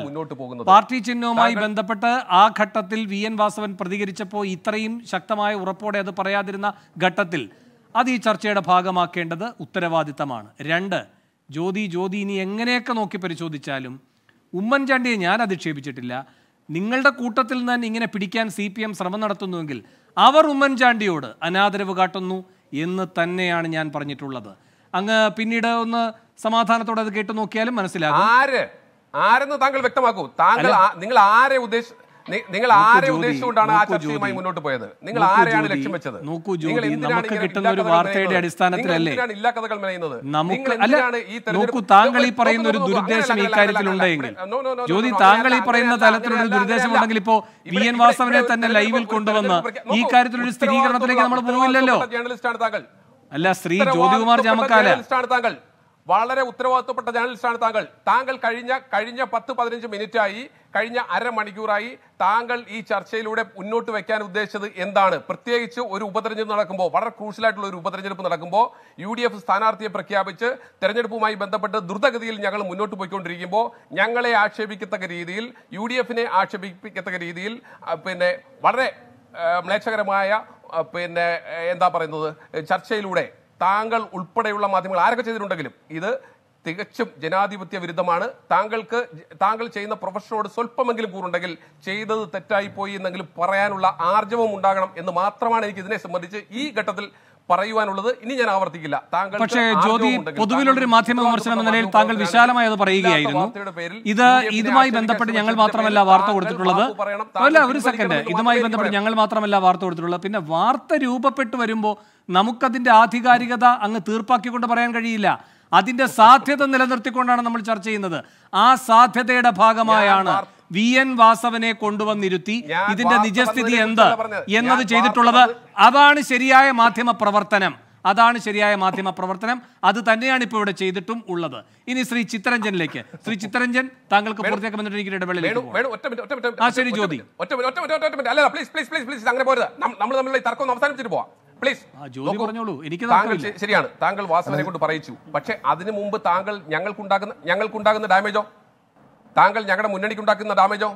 S3: പാർട്ടി
S1: ചിഹ്നവുമായി ബന്ധപ്പെട്ട് ആ ഘട്ടത്തിൽ വി എൻ വാസവൻ പ്രതികരിച്ചപ്പോൾ ഇത്രയും ശക്തമായ ഉറപ്പോടെ അത് പറയാതിരുന്ന ഘട്ടത്തിൽ അത് ഈ ചർച്ചയുടെ ഭാഗമാക്കേണ്ടത് ഉത്തരവാദിത്തമാണ് രണ്ട് ജ്യോതി ജ്യോതി ഇനി എങ്ങനെയൊക്കെ നോക്കി പരിശോധിച്ചാലും ഉമ്മൻചാണ്ടിയെ ഞാൻ അധിക്ഷേപിച്ചിട്ടില്ല നിങ്ങളുടെ കൂട്ടത്തിൽ നിന്ന് ഇങ്ങനെ പിടിക്കാൻ സി പി എം ശ്രമം നടത്തുന്നുവെങ്കിൽ അവർ ഉമ്മൻചാണ്ടിയോട് അനാദരവ് കാട്ടുന്നു എന്ന് തന്നെയാണ് ഞാൻ പറഞ്ഞിട്ടുള്ളത് അങ്ങ് പിന്നീട് ഒന്ന് സമാധാനത്തോടെ അത് കേട്ടു നോക്കിയാലും മനസ്സിലാകും ആര് ആരെന്ന് താങ്കൾ വ്യക്തമാക്കൂ താങ്കൾ നിങ്ങൾ
S3: ആരെ ഉദ്ദേശ നിങ്ങൾ ആരെ ഉദ്ദേശിച്ചുകൊണ്ടാണ് ആ ചർച്ചയുമായി മുന്നോട്ട് പോയത് നിങ്ങൾ ആരെയാണ് ലക്ഷ്യം വെച്ചത് നിങ്ങൾ കിട്ടുന്ന ഒരു വാർത്തയുടെ അടിസ്ഥാനത്തിലല്ലേ ഇല്ലാ കഥകൾ മെനയുന്നത്
S1: താങ്കൾ ഈ പറയുന്ന ഒരു ദുരുദ്ദേശം ഈ കാര്യത്തിൽ ഉണ്ടെങ്കിൽ ജ്യോതി താങ്കൾ ഈ പറയുന്ന തലത്തിലുള്ള ദുരുദ്ദേശം ഉണ്ടെങ്കിൽ ഇപ്പോ വി എൻ വാസവനെ തന്നെ ലൈവിൽ കൊണ്ടുവന്ന് ഈ കാര്യത്തിലൊരു സ്ഥിരീകരണത്തിലേക്ക് നമ്മൾ പോകില്ലല്ലോ അല്ല ശ്രീ ജ്യോതികുമാർ ജാമക്കാല
S3: വളരെ ഉത്തരവാദിത്വപ്പെട്ട ജേർണലിസ്റ്റാണ് താങ്കൾ താങ്കൾ കഴിഞ്ഞ കഴിഞ്ഞ പത്ത് പതിനഞ്ച് മിനിറ്റായി കഴിഞ്ഞ അരമണിക്കൂറായി താങ്കൾ ഈ ചർച്ചയിലൂടെ മുന്നോട്ട് വെക്കാൻ ഉദ്ദേശിച്ചത് എന്താണ് പ്രത്യേകിച്ച് ഒരു ഉപതെരഞ്ഞെടുപ്പ് നടക്കുമ്പോൾ വളരെ ക്രൂഷ്യലായിട്ടുള്ള ഒരു ഉപതെരഞ്ഞെടുപ്പ് നടക്കുമ്പോൾ യു ഡി എഫ് സ്ഥാനാർത്ഥിയെ പ്രഖ്യാപിച്ച് തെരഞ്ഞെടുപ്പുമായി ബന്ധപ്പെട്ട് ദ്രുതഗതിയിൽ ഞങ്ങൾ മുന്നോട്ട് പോയിക്കൊണ്ടിരിക്കുമ്പോൾ ഞങ്ങളെ ആക്ഷേപിക്കത്തക്ക രീതിയിൽ യു ഡി എഫിനെ ആക്ഷേപിക്കത്തക്ക രീതിയിൽ പിന്നെ വളരെ മ്ലേച്ഛകരമായ പിന്നെ എന്താ പറയുന്നത് ചർച്ചയിലൂടെ താങ്കൾ ഉൾപ്പെടെയുള്ള മാധ്യമങ്ങൾ ആരൊക്കെ ചെയ്തിട്ടുണ്ടെങ്കിലും ഇത് തികച്ചും ജനാധിപത്യ വിരുദ്ധമാണ് താങ്കൾക്ക് താങ്കൾ ചെയ്യുന്ന പ്രൊഫഷനോട് സ്വല്പമെങ്കിലും കൂറുണ്ടെങ്കിൽ ചെയ്തത് തെറ്റായി പോയി എന്നെങ്കിലും പറയാനുള്ള ആർജവം ഉണ്ടാകണം എന്ന് മാത്രമാണ് എനിക്ക് ഇതിനെ സംബന്ധിച്ച് ഈ ഘട്ടത്തിൽ പറയുവാനുള്ളത് ഇനി ഞാൻ ആവർത്തിക്കില്ല താങ്കൾ പക്ഷേ ജ്യോതി
S1: ഒരു മാധ്യമ വിമർശനം എന്ന നിലയിൽ താങ്കൾ വിശാലമായി അത് പറയുകയായിരുന്നു ഇത് ഇതുമായി ബന്ധപ്പെട്ട് ഞങ്ങൾ മാത്രമല്ല വാർത്ത കൊടുത്തിട്ടുള്ളത് അല്ല ഒരു സെക്കൻഡ് ഇതുമായി ബന്ധപ്പെട്ട് ഞങ്ങൾ മാത്രമല്ല വാർത്ത കൊടുത്തിട്ടുള്ളത് പിന്നെ വാർത്ത രൂപപ്പെട്ടു വരുമ്പോൾ നമുക്കതിന്റെ ആധികാരികത അങ്ങ് തീർപ്പാക്കിക്കൊണ്ട് പറയാൻ കഴിയില്ല അതിന്റെ സാധ്യത നിലനിർത്തിക്കൊണ്ടാണ് നമ്മൾ ചർച്ച ചെയ്യുന്നത് ആ സാധ്യതയുടെ ഭാഗമായാണ് വി എൻ വാസവനെ കൊണ്ടുവന്നിരുത്തി ഇതിന്റെ നിജസ്ഥിതി എന്ത് എന്നത് ചെയ്തിട്ടുള്ളത് അതാണ് ശരിയായ മാധ്യമ പ്രവർത്തനം അതാണ് ശരിയായ മാധ്യമ പ്രവർത്തനം അത് തന്നെയാണ് ഇപ്പോൾ ഇവിടെ ചെയ്തിട്ടും ഉള്ളത് ഇനി ശ്രീ ചിത്രരഞ്ജനിലേക്ക് ശ്രീ ചിത്രരഞ്ജൻ താങ്കൾക്ക് പുറത്തേക്ക് വന്നിട്ട് എനിക്ക് ഇടവേളയിൽ
S3: ആ നമ്മൾ തർക്കം പ്ലീസ് ശരിയാണ് താങ്കൾ വാസവനെ കൊണ്ട് പറയിച്ചു പക്ഷെ അതിനു മുമ്പ് താങ്കൾ ഞങ്ങൾക്കുണ്ടാകുന്ന ഞങ്ങൾക്കുണ്ടാകുന്ന ഡാമേജോ താങ്കൾ ഞങ്ങളുടെ മുന്നണിക്കുണ്ടാക്കുന്ന ഡാമേജോ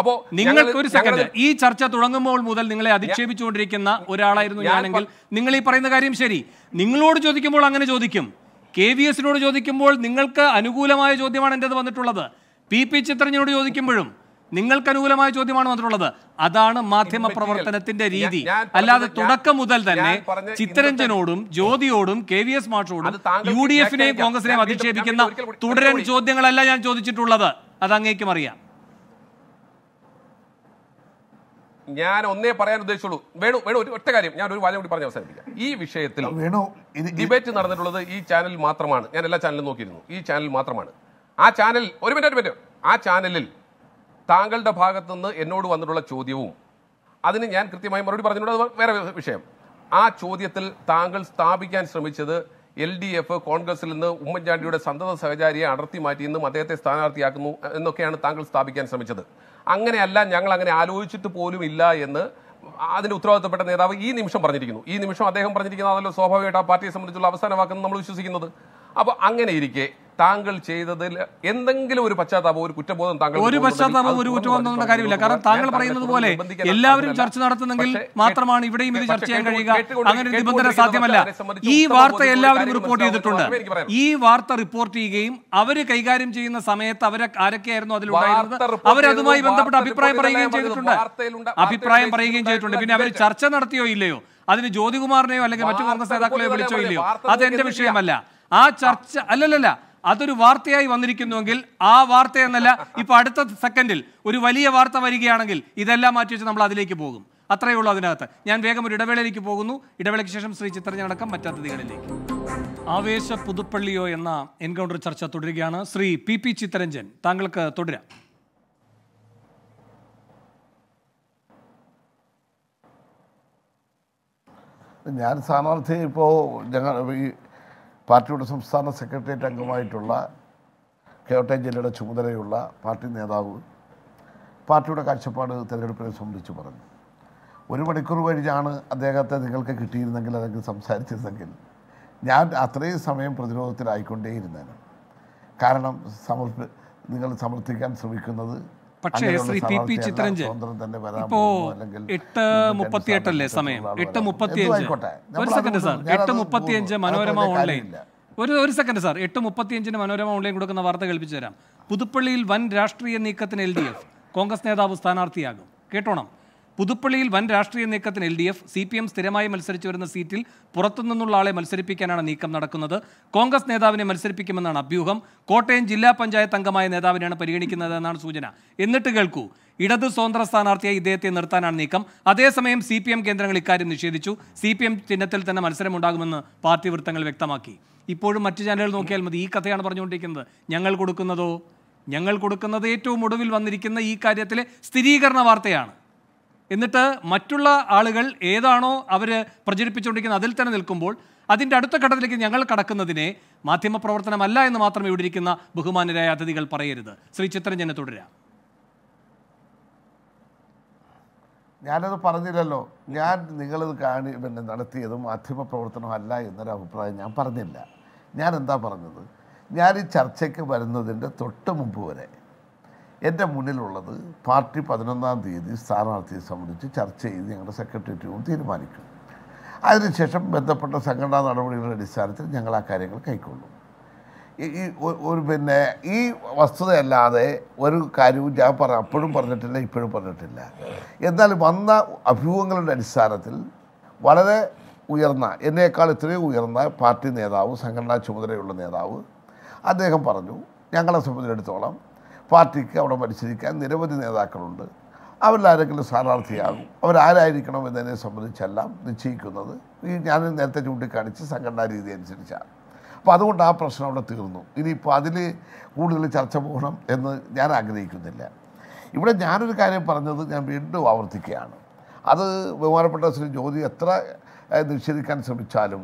S3: അപ്പോ നിങ്ങൾക്ക് ഒരു സെക്കൻഡ്
S1: ഈ ചർച്ച തുടങ്ങുമ്പോൾ മുതൽ നിങ്ങളെ അധിക്ഷേപിച്ചുകൊണ്ടിരിക്കുന്ന ഒരാളായിരുന്നു ഞാനെങ്കിൽ നിങ്ങൾ ഈ പറയുന്ന കാര്യം ശരി നിങ്ങളോട് ചോദിക്കുമ്പോൾ അങ്ങനെ ചോദിക്കും കെ വി എസിനോട് ചോദിക്കുമ്പോൾ നിങ്ങൾക്ക് അനുകൂലമായ ചോദ്യമാണ് എന്റേത് വന്നിട്ടുള്ളത് പി പി ചിത്രഞ്ഞിനോട് ചോദിക്കുമ്പോഴും നിങ്ങൾക്ക് അനുകൂലമായ ചോദ്യമാണ് വന്നിട്ടുള്ളത് അതാണ് മാധ്യമ പ്രവർത്തനത്തിന്റെ രീതി അല്ലാതെ തുടക്കം മുതൽ തന്നെ ചിത്തരഞ്ജനോടും ജ്യോതിയോടും കെ വി എസ് മാഷോടും യു ഡി എഫിനെയും കോൺഗ്രസിനെയും അധിക്ഷേപിക്കുന്ന തുടരൻ ചോദ്യങ്ങളല്ല ഞാൻ ചോദിച്ചിട്ടുള്ളത് അത് അങ്ങേക്കും അറിയാം
S3: ഞാൻ ഒന്നേ പറയാൻ ഉദ്ദേശിച്ചുള്ളൂ വേണു വേണു ഒരു ഒറ്റ കാര്യം ഞാൻ ഒരു വാചകം കൂടി പറഞ്ഞ് അവസാനിപ്പിക്കാം ഈ വിഷയത്തിൽ ഡിബേറ്റ് നടന്നിട്ടുള്ളത് ഈ ചാനലിൽ മാത്രമാണ് ഞാൻ എല്ലാ ചാനലും നോക്കിയിരുന്നു ഈ ചാനൽ മാത്രമാണ് ആ ചാനൽ ഒരു മിനിറ്റ് ഒരു മിനിറ്റ് ആ ചാനലിൽ താങ്കളുടെ ഭാഗത്തുനിന്ന് എന്നോട് വന്നിട്ടുള്ള ചോദ്യവും അതിന് ഞാൻ കൃത്യമായി മറുപടി പറഞ്ഞിട്ട് വേറെ വിഷയം ആ ചോദ്യത്തിൽ താങ്കൾ സ്ഥാപിക്കാൻ ശ്രമിച്ചത് എൽ ഡി എഫ് കോൺഗ്രസിൽ നിന്ന് ഉമ്മൻചാണ്ടിയുടെ സന്തത സഹചാരിയെ അടർത്തി മാറ്റിയെന്നും അദ്ദേഹത്തെ സ്ഥാനാർത്ഥിയാക്കുന്നു എന്നൊക്കെയാണ് താങ്കൾ സ്ഥാപിക്കാൻ ശ്രമിച്ചത് അങ്ങനെയല്ല ഞങ്ങൾ അങ്ങനെ ആലോചിച്ചിട്ട് പോലും ഇല്ല എന്ന് അതിന്റെ ഉത്തരവാദിത്തപ്പെട്ട നേതാവ് ഈ നിമിഷം പറഞ്ഞിരിക്കുന്നു ഈ നിമിഷം അദ്ദേഹം പറഞ്ഞിരിക്കുന്നതല്ലോ സ്വാഭാവികമായിട്ട് ആ പാർട്ടിയെ സംബന്ധിച്ചുള്ള അവസാന നമ്മൾ വിശ്വസിക്കുന്നത് അപ്പോൾ അങ്ങനെ ഇരിക്കെ താങ്കൾ ചെയ്തതിൽ എന്തെങ്കിലും ഒരു പശ്ചാത്താപം ഒരു കുറ്റബോധം താങ്കൾ ഒരു പശ്ചാത്താപം ഒരു കുറ്റബോധം കാര്യമില്ല കാരണം താങ്കൾ പറയുന്നത് പോലെ എല്ലാവരും
S1: ചർച്ച നടത്തുന്നെങ്കിൽ മാത്രമാണ് ഇവിടെയും ഇത് ചർച്ച ചെയ്യാൻ കഴിയുക അങ്ങനെ നിബന്ധന സാധ്യമല്ല ഈ വാർത്ത എല്ലാവരും റിപ്പോർട്ട് ചെയ്തിട്ടുണ്ട് ഈ വാർത്ത റിപ്പോർട്ട് ചെയ്യുകയും അവര് കൈകാര്യം ചെയ്യുന്ന സമയത്ത് അവരെ ആരൊക്കെയായിരുന്നു അതിലുണ്ടായിരുന്നത് അവരതുമായി ബന്ധപ്പെട്ട അഭിപ്രായം പറയുകയും ചെയ്തിട്ടുണ്ട് അഭിപ്രായം പറയുകയും ചെയ്തിട്ടുണ്ട് പിന്നെ അവർ ചർച്ച നടത്തിയോ ഇല്ലയോ അതിന് ജ്യോതികുമാറിനെയോ അല്ലെങ്കിൽ മറ്റു കോൺഗ്രസ് നേതാക്കളെയോ വിളിച്ചോ ഇല്ലയോ അത് എന്റെ വിഷയമല്ല ആ ചർച്ച അല്ലല്ലല്ല അതൊരു വാർത്തയായി വന്നിരിക്കുന്നുവെങ്കിൽ ആ വാർത്ത എന്നല്ല ഇപ്പൊ അടുത്ത സെക്കൻഡിൽ ഒരു വലിയ വാർത്ത വരികയാണെങ്കിൽ ഇതെല്ലാം മാറ്റി വെച്ച് നമ്മൾ അതിലേക്ക് പോകും അത്രയേ ഉള്ളൂ അതിനകത്ത് ഞാൻ വേഗം ഒരു ഇടവേളയിലേക്ക് പോകുന്നു ഇടവേളയ്ക്ക് ശേഷം ശ്രീ ചിത്രഞ്ഞടക്കം മറ്റതിഥികളിലേക്ക് ആവേശ പുതുപ്പള്ളിയോ എന്ന എൻകൗണ്ടർ ചർച്ച തുടരുകയാണ് ശ്രീ പി പി ചിത്തരഞ്ജൻ താങ്കൾക്ക് തുടരാം
S2: ഞാൻ സ്ഥാനാർത്ഥി ഇപ്പോൾ ഞങ്ങൾ ഈ പാർട്ടിയുടെ സംസ്ഥാന സെക്രട്ടേറിയറ്റ് അംഗമായിട്ടുള്ള കോട്ടയം ജില്ലയുടെ ചുമതലയുള്ള പാർട്ടി നേതാവ് പാർട്ടിയുടെ കാഴ്ചപ്പാട് തിരഞ്ഞെടുപ്പിനെ സംബന്ധിച്ച് പറഞ്ഞു ഒരു മണിക്കൂർ കഴിഞ്ഞാണ് അദ്ദേഹത്തെ നിങ്ങൾക്ക് കിട്ടിയിരുന്നെങ്കിൽ അല്ലെങ്കിൽ സംസാരിച്ചിരുന്നെങ്കിൽ ഞാൻ അത്രയും സമയം പ്രതിരോധത്തിലായിക്കൊണ്ടേയിരുന്നേനെ കാരണം സമർപ്പി നിങ്ങൾ സമർത്ഥിക്കാൻ ശ്രമിക്കുന്നത് പക്ഷേ ശ്രീ പി പി ചിത്രഞ്ജൻ ഇപ്പോ
S1: എട്ട് എട്ടല്ലേ സമയം എട്ട് മുപ്പത്തിയഞ്ച് ഒരു സെക്കൻഡ് സാർ എട്ട് മുപ്പത്തിയഞ്ച് മനോരമ ഓൺലൈൻ ഒരു ഒരു സെക്കൻഡ് സാർ എട്ട് മുപ്പത്തിയഞ്ചിന് മനോരമ ഓൺലൈൻ കൊടുക്കുന്ന വാർത്ത കേൾപ്പിച്ചു തരാം പുതുപ്പള്ളിയിൽ വൻ രാഷ്ട്രീയ നീക്കത്തിന് എൽ ഡി എഫ് കോൺഗ്രസ് നേതാവ് സ്ഥാനാർത്ഥിയാകും കേട്ടോണം പുതുപ്പള്ളിയിൽ വൻ രാഷ്ട്രീയ നീക്കത്തിന് L D F C P M സ്ഥിരമായി മത്സരിച്ചു വരുന്ന സീറ്റിൽ പുറത്തുനിന്നുള്ള ആളെ മത്സരിപ്പിക്കാനാണ് നീക്കം നടക്കുന്നത് കോൺഗ്രസ് നേതാവിനെ മത്സരിപ്പിക്കുമെന്നാണ് അഭ്യൂഹം കോട്ടയം ജില്ലാ പഞ്ചായത്ത് അംഗമായ നേതാവിനെയാണ് പരിഗണിക്കുന്നതെന്നാണ് സൂചന എന്നിട്ട് കേൾക്കൂ ഇടത് സ്വതന്ത്ര സ്ഥാനാർത്ഥിയായി ഇദ്ദേഹത്തെ നിർത്താനാണ് നീക്കം അതേസമയം സി പി എം കേന്ദ്രങ്ങൾ ഇക്കാര്യം നിഷേധിച്ചു സി പി എം ചിഹ്നത്തിൽ തന്നെ മത്സരമുണ്ടാകുമെന്ന് പാർട്ടി വൃത്തങ്ങൾ വ്യക്തമാക്കി ഇപ്പോഴും മറ്റു ചാനലുകൾ നോക്കിയാൽ മതി ഈ കഥയാണ് പറഞ്ഞുകൊണ്ടിരിക്കുന്നത് ഞങ്ങൾ കൊടുക്കുന്നതോ ഞങ്ങൾ കൊടുക്കുന്നത് ഏറ്റവും ഒടുവിൽ വന്നിരിക്കുന്ന ഈ കാര്യത്തിലെ സ്ഥിരീകരണ വാർത്തയാണ് എന്നിട്ട് മറ്റുള്ള ആളുകൾ ഏതാണോ അവർ പ്രചരിപ്പിച്ചുകൊണ്ടിരിക്കുന്നത് അതിൽ തന്നെ നിൽക്കുമ്പോൾ അതിൻ്റെ അടുത്ത ഘട്ടത്തിലേക്ക് ഞങ്ങൾ കടക്കുന്നതിനെ മാധ്യമപ്രവർത്തനമല്ല എന്ന് മാത്രം ഇവിടെ ഇരിക്കുന്ന ബഹുമാനരായ അതിഥികൾ പറയരുത് ശ്രീ ചിത്രഞ്ജനെ തുടരാം
S2: ഞാനത് പറഞ്ഞില്ലല്ലോ ഞാൻ നിങ്ങളത് കാണി പിന്നെ നടത്തിയത് മാധ്യമപ്രവർത്തനമല്ല എന്നൊരു അഭിപ്രായം ഞാൻ പറഞ്ഞില്ല ഞാൻ എന്താ പറഞ്ഞത് ഞാൻ ഈ ചർച്ചയ്ക്ക് വരുന്നതിൻ്റെ തൊട്ട് മുമ്പ് വരെ എൻ്റെ മുന്നിലുള്ളത് പാർട്ടി പതിനൊന്നാം തീയതി സ്ഥാനാർത്ഥിയെ സംബന്ധിച്ച് ചർച്ച ചെയ്ത് ഞങ്ങളുടെ സെക്രട്ടേറിയറ്റും തീരുമാനിക്കും അതിനുശേഷം ബന്ധപ്പെട്ട സംഘടനാ നടപടികളുടെ അടിസ്ഥാനത്തിൽ ഞങ്ങൾ ആ കാര്യങ്ങൾ കൈക്കൊള്ളും ഈ ഒരു പിന്നെ ഈ വസ്തുതയല്ലാതെ ഒരു കാര്യവും ഞാൻ പറ അപ്പോഴും പറഞ്ഞിട്ടില്ല ഇപ്പോഴും പറഞ്ഞിട്ടില്ല എന്നാൽ വന്ന അഭ്യൂഹങ്ങളുടെ അടിസ്ഥാനത്തിൽ വളരെ ഉയർന്ന എന്നേക്കാൾ ഇത്രയും ഉയർന്ന പാർട്ടി നേതാവ് സംഘടനാ ചുമതലയുള്ള നേതാവ് അദ്ദേഹം പറഞ്ഞു ഞങ്ങളെ സംബന്ധിച്ചിടത്തോളം പാർട്ടിക്ക് അവിടെ മത്സരിക്കാൻ നിരവധി നേതാക്കളുണ്ട് അവരിലാരെങ്കിലും സ്ഥാനാർത്ഥിയാകും അവരാരായിരിക്കണം എന്നതിനെ സംബന്ധിച്ചെല്ലാം നിശ്ചയിക്കുന്നത് ഈ ഞാൻ നേരത്തെ ചൂണ്ടിക്കാണിച്ച് സംഘടനാ രീതി അനുസരിച്ചാണ് അപ്പോൾ അതുകൊണ്ട് ആ പ്രശ്നം അവിടെ തീർന്നു ഇനിയിപ്പോൾ അതിൽ കൂടുതൽ ചർച്ച പോകണം എന്ന് ഞാൻ ആഗ്രഹിക്കുന്നില്ല ഇവിടെ ഞാനൊരു കാര്യം പറഞ്ഞത് ഞാൻ വീണ്ടും ആവർത്തിക്കുകയാണ് അത് ബഹുമാനപ്പെട്ട ശ്രീ ജ്യോതി എത്ര നിഷേധിക്കാൻ ശ്രമിച്ചാലും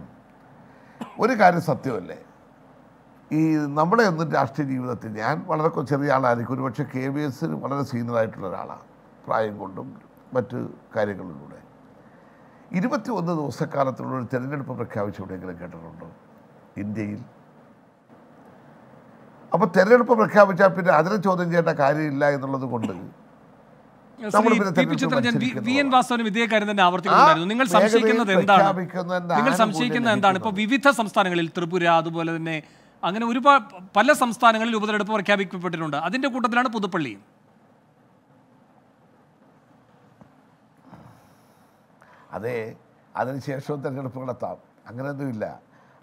S2: ഒരു കാര്യം സത്യമല്ലേ ഈ നമ്മുടെ ഒന്നും രാഷ്ട്രീയ ജീവിതത്തിൽ ഞാൻ വളരെ ചെറിയ ആളായിരിക്കും ഒരുപക്ഷെ കെ വി എസ് വളരെ സീനിയറായിട്ടുള്ള ഒരാളാണ് പ്രായം കൊണ്ടും മറ്റ് കാര്യങ്ങളിലൂടെ ഇരുപത്തി ഒന്ന് ദിവസക്കാലത്തുള്ള ഒരു തിരഞ്ഞെടുപ്പ് പ്രഖ്യാപിച്ചു എവിടെയെങ്കിലും കേട്ടിട്ടുണ്ടോ ഇന്ത്യയിൽ അപ്പോൾ തിരഞ്ഞെടുപ്പ് പ്രഖ്യാപിച്ചാൽ പിന്നെ അതിനെ ചോദ്യം ചെയ്യേണ്ട കാര്യമില്ല എന്നുള്ളത് കൊണ്ട്
S1: നിങ്ങൾ സംശയിക്കുന്നത് എന്താണ് നിങ്ങൾ സംശയിക്കുന്നത് എന്താണ് ഇപ്പൊ വിവിധ സംസ്ഥാനങ്ങളിൽ ത്രിപുര അതുപോലെ തന്നെ അങ്ങനെ ഒരുപാട് പല സംസ്ഥാനങ്ങളിൽ ഉപതെരഞ്ഞെടുപ്പ് പ്രഖ്യാപിക്കപ്പെട്ടിട്ടുണ്ട് അതിൻ്റെ കൂട്ടത്തിലാണ് പുതുപ്പള്ളി
S2: അതെ അതിനുശേഷവും തെരഞ്ഞെടുപ്പ് നടത്താം അങ്ങനെയൊന്നുമില്ല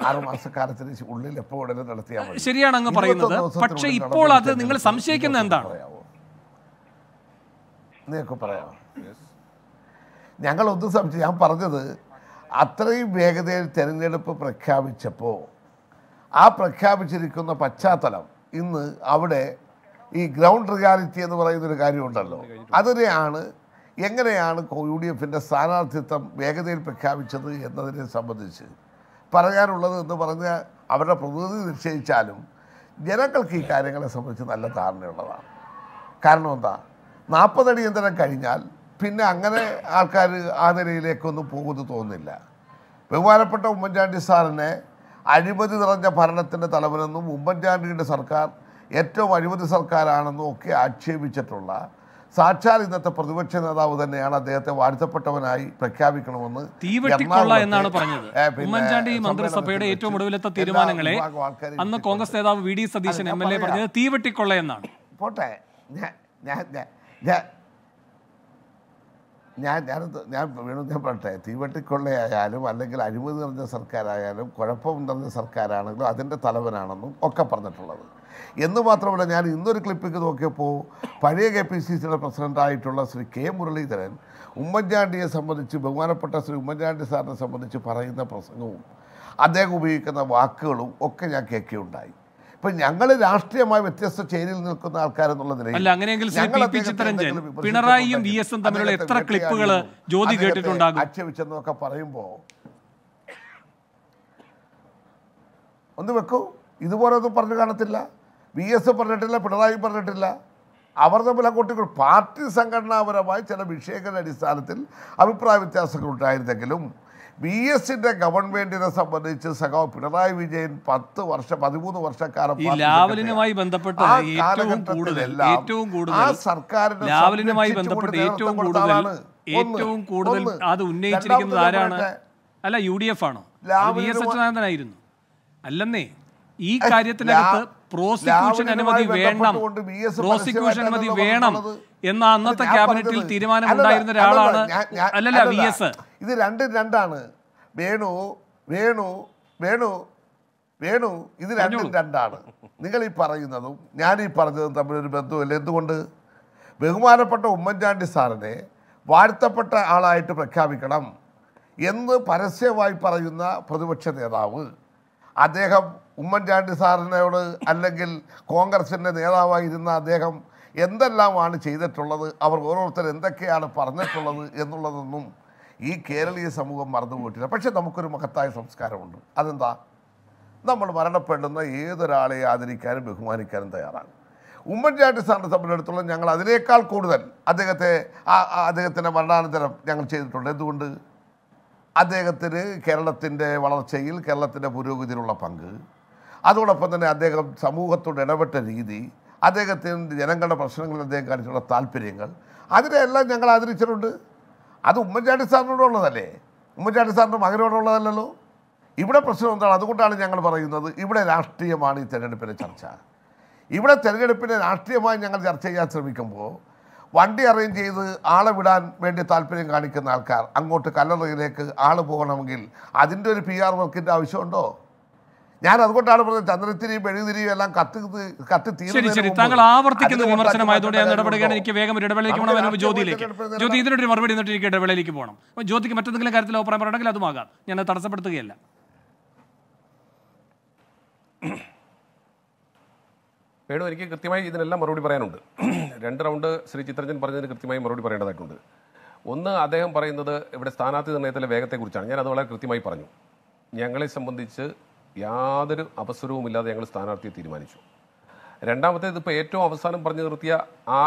S2: ആറുമാസക്കാലത്തിന് ഉള്ളിൽ എപ്പോൾ ഉടനെ നടത്തിയാൽ മതി ശരിയാണ് അങ്ങ് പറയുന്നത് പക്ഷേ ഇപ്പോൾ അത് നിങ്ങൾ സംശയിക്കുന്നത് എന്താണ് നിങ്ങൾക്ക് പറയാം ഞങ്ങളൊന്നും സംശയം ഞാൻ പറഞ്ഞത് അത്രയും വേഗതയിൽ തെരഞ്ഞെടുപ്പ് പ്രഖ്യാപിച്ചപ്പോൾ ആ പ്രഖ്യാപിച്ചിരിക്കുന്ന പശ്ചാത്തലം ഇന്ന് അവിടെ ഈ ഗ്രൗണ്ട് റിയാലിറ്റി എന്ന് പറയുന്നൊരു കാര്യമുണ്ടല്ലോ അതിനെയാണ് എങ്ങനെയാണ് യു ഡി എഫിൻ്റെ സ്ഥാനാർത്ഥിത്വം വേഗതയിൽ പ്രഖ്യാപിച്ചത് എന്നതിനെ സംബന്ധിച്ച് പറയാനുള്ളത് എന്ന് പറഞ്ഞ് അവരുടെ പ്രതിനിധി നിശ്ചയിച്ചാലും ജനങ്ങൾക്ക് ഈ കാര്യങ്ങളെ സംബന്ധിച്ച് നല്ല ധാരണയുള്ളതാണ് കാരണം എന്താ നാൽപ്പതടി എന്തരം കഴിഞ്ഞാൽ പിന്നെ അങ്ങനെ ആൾക്കാർ ആ നിലയിലേക്കൊന്നും പോകുമെന്ന് തോന്നുന്നില്ല ബഹുമാനപ്പെട്ട ഉമ്മൻചാണ്ടി സാറിനെ അഴിമതി നിറഞ്ഞ ഭരണത്തിൻ്റെ തലവനെന്നും ഉമ്മൻചാണ്ടിയുടെ സർക്കാർ ഏറ്റവും അഴിമതി സർക്കാരാണെന്നും ഒക്കെ ആക്ഷേപിച്ചിട്ടുള്ള സാക്ഷാൽ ഇന്നത്തെ പ്രതിപക്ഷ നേതാവ് തന്നെയാണ് അദ്ദേഹത്തെ വാഴ്ത്തപ്പെട്ടവനായി പ്രഖ്യാപിക്കണമെന്ന് തീവെട്ടിക്കൊള്ള എന്നാണ് പറഞ്ഞത് ഉമ്മൻചാണ്ടി മന്ത്രിസഭയുടെ ഏറ്റവും
S1: ഒടുവിലത്തെ തീരുമാനങ്ങളെ അന്ന് കോൺഗ്രസ് നേതാവ് V D Satheesan M L A പറഞ്ഞത് തീവെട്ടിക്കൊള്ള എന്നാണ്
S2: പോട്ടെ ഞാൻ ഞാൻ ഞാൻ ഞാൻ ഞാൻ വീണ്ടും ഞാൻ പറട്ടെ തീവട്ടിക്കൊള്ളയായാലും അല്ലെങ്കിൽ അഴിമതി നിറഞ്ഞ സർക്കാരായാലും കുഴപ്പം നിറഞ്ഞ സർക്കാരാണെങ്കിലും അതിൻ്റെ തലവനാണെന്നും ഒക്കെ പറഞ്ഞിട്ടുള്ളത് എന്ന് മാത്രമല്ല ഞാൻ ഇന്നൊരു ക്ലിപ്പിക്ക് നോക്കിയപ്പോൾ പഴയ കെ പി സി സിയുടെ പ്രസിഡൻ്റായിട്ടുള്ള ശ്രീ കെ മുരളീധരൻ ഉമ്മൻചാണ്ടിയെ സംബന്ധിച്ച് ബഹുമാനപ്പെട്ട ശ്രീ ഉമ്മൻചാണ്ടി സാറിനെ സംബന്ധിച്ച് പറയുന്ന പ്രസംഗവും അദ്ദേഹം ഉപയോഗിക്കുന്ന വാക്കുകളും ഒക്കെ ഞാൻ കേൾക്കുകയുണ്ടായി അപ്പം ഞങ്ങൾ രാഷ്ട്രീയമായി വ്യത്യസ്ത ചേരിയിൽ നിൽക്കുന്ന ആൾക്കാരെന്നുള്ള നിലയിൽ അല്ല അങ്ങനെയെങ്കിൽ പിണറായിയും തമ്മിലുള്ള എത്ര അച്ഛവിച്ചെന്നൊക്കെ പറയുമ്പോൾ ഒന്ന് വെക്കൂ ഇതുപോലെ ഒന്നും പറഞ്ഞു കാണത്തില്ല വി എസ് പറഞ്ഞിട്ടില്ല പിണറായി പറഞ്ഞിട്ടില്ല അവർ തമ്മിലെ അങ്ങോട്ട് പാർട്ടി സംഘടനാപരമായി ചില വിഷയങ്ങളുടെ അടിസ്ഥാനത്തിൽ അഭിപ്രായ വ്യത്യാസങ്ങൾ ഉണ്ടായിരുന്നെങ്കിലും ബി എസിന്റെ ഗവൺമെന്റിനെ സംബന്ധിച്ച് സഖാവ് പിണറായി വിജയൻ പത്ത് വർഷം പതിമൂന്ന് വർഷക്കാലം ലാവലിനുമായി
S1: ബന്ധപ്പെട്ട് ഏറ്റവും കൂടുതൽ ഏറ്റവും
S2: കൂടുതൽ ആ സർക്കാരിന്റെ ലാവലിനുമായി ബന്ധപ്പെട്ട് ഏറ്റവും കൂടുതൽ ഏറ്റവും കൂടുതൽ അത് ഉന്നയിച്ചിരിക്കുന്നത് ആരാണ്
S1: അല്ല യു ഡി എഫ് ആണോ വി എസ് അച്യുതാനന്ദനായിരുന്നു അല്ലെന്നേ ഈ കാര്യത്തിനകത്ത് പ്രോസിക്യൂഷൻ അനുമതി വേണം പ്രോസിക്യൂഷൻ അനുമതി വേണം എന്ന അന്നത്തെ ക്യാബിനറ്റിൽ തീരുമാനമുണ്ടായിരുന്ന ഒരാളാണ് അല്ലല്ല വി എസ്
S2: ഇത് രണ്ട് രണ്ടാണ് വേണു വേണു വേണു വേണു ഇത് രണ്ടും രണ്ടാണ് നിങ്ങൾ ഈ പറയുന്നതും ഞാൻ ഈ പറഞ്ഞതും തമ്മിലൊരു ബന്ധമില്ല എന്തുകൊണ്ട് ബഹുമാനപ്പെട്ട ഉമ്മൻചാണ്ടി സാറിനെ വാഴ്ത്തപ്പെട്ട ആളായിട്ട് പ്രഖ്യാപിക്കണം എന്ന് പരസ്യമായി പറയുന്ന പ്രതിപക്ഷ നേതാവ് അദ്ദേഹം ഉമ്മൻചാണ്ടി സാറിനോട് അല്ലെങ്കിൽ കോൺഗ്രസിൻ്റെ നേതാവായിരുന്ന അദ്ദേഹം എന്തെല്ലാമാണ് ചെയ്തിട്ടുള്ളത് അവർ ഓരോരുത്തർ എന്തൊക്കെയാണ് പറഞ്ഞിട്ടുള്ളത് എന്നുള്ളതൊന്നും ഈ കേരളീയ സമൂഹം മറന്നുപോയിട്ടില്ല പക്ഷേ നമുക്കൊരു മഹത്തായ സംസ്കാരമുണ്ട് അതെന്താ നമ്മൾ മരണപ്പെടുന്ന ഏതൊരാളെ ആദരിക്കാനും ബഹുമാനിക്കാനും തയ്യാറാണ് ഉമ്മൻചാണ്ടി സാറിനെ സംബന്ധിച്ചിടത്തോളം ഞങ്ങൾ അതിനേക്കാൾ കൂടുതൽ അദ്ദേഹത്തെ അദ്ദേഹത്തിൻ്റെ മരണാനന്തരം ഞങ്ങൾ ചെയ്തിട്ടുണ്ട് എന്തുകൊണ്ട് അദ്ദേഹത്തിന് കേരളത്തിൻ്റെ വളർച്ചയിൽ കേരളത്തിൻ്റെ പുരോഗതിയിലുള്ള പങ്ക് അതോടൊപ്പം തന്നെ അദ്ദേഹം സമൂഹത്തോട് ഇടപെട്ട രീതി അദ്ദേഹത്തിന് ജനങ്ങളുടെ പ്രശ്നങ്ങൾ അദ്ദേഹം കാണിച്ചുള്ള താല്പര്യങ്ങൾ അതിനെല്ലാം ഞങ്ങൾ ആദരിച്ചിട്ടുണ്ട് അത് ഉമ്മൻചാണ്ടി ഉള്ളതല്ലേ ഉമ്മൻചാണ്ടി സാറിൻ്റെ മകനോടുള്ളതല്ലല്ലോ ഇവിടെ പ്രശ്നം എന്താണ് അതുകൊണ്ടാണ് ഞങ്ങൾ പറയുന്നത് ഇവിടെ രാഷ്ട്രീയമാണ് ഈ തിരഞ്ഞെടുപ്പിൻ്റെ ചർച്ച ഇവിടെ തിരഞ്ഞെടുപ്പിനെ രാഷ്ട്രീയമായി ഞങ്ങൾ ചർച്ച ചെയ്യാൻ ശ്രമിക്കുമ്പോൾ വണ്ടി അറേഞ്ച് ചെയ്ത് ആളെ വിടാൻ വേണ്ടി താല്പര്യം കാണിക്കുന്ന ആൾക്കാർ അങ്ങോട്ട് കല്ലറയിലേക്ക് ആൾ പോകണമെങ്കിൽ അതിൻ്റെ ഒരു പി ആർ വർക്കിൻ്റെ ആവശ്യമുണ്ടോ ഞാൻ അതുകൊണ്ടാണ് പറഞ്ഞത് ചന്ദ്രത്തിരിയും എഴുതിരിയും എല്ലാം കത്ത് കത്ത് തീർന്നു താങ്കൾ ആവർത്തിക്കുന്ന വിമർശനമായതുകൊണ്ട്
S1: ഞാൻ ഇടപെടുകയാണ് എനിക്ക് വേഗം ഒരു ഇടവേളയ്ക്ക് പോകണം ജ്യോതിയിലേക്ക് ജ്യോതി ഇതിനൊരു മറുപടി എന്നിട്ട് എനിക്ക് ഇടവേളയിലേക്ക് പോകണം അപ്പോൾ ജ്യോതിക്ക് മറ്റെന്തെങ്കിലും കാര്യത്തിൽ അഭിപ്രായം പറയണമെങ്കിൽ അതുമാകാം ഞാൻ തടസ്സപ്പെടുത്തുകയല്ല
S3: വേണു എനിക്ക് കൃത്യമായി ഇതിനെല്ലാം മറുപടി പറയാനുണ്ട് രണ്ട് റൗണ്ട് ശ്രീ ചിത്രഞ്ജൻ പറഞ്ഞതിന് കൃത്യമായി മറുപടി പറയേണ്ടതായിട്ടുണ്ട് ഒന്ന് അദ്ദേഹം പറയുന്നത് ഇവിടെ സ്ഥാനാർത്ഥി നിർണയത്തിലെ വേഗത്തെക്കുറിച്ചാണ് ഞാൻ അത് വളരെ കൃത്യമായി പറഞ്ഞു ഞങ്ങളെ സംബന്ധിച്ച് യാതൊരു അവസരവുമില്ലാതെ ഞങ്ങൾ സ്ഥാനാർത്ഥിയെ തീരുമാനിച്ചു രണ്ടാമത്തേത് ഇപ്പോൾ ഏറ്റവും അവസാനം പറഞ്ഞു നിർത്തിയ ആ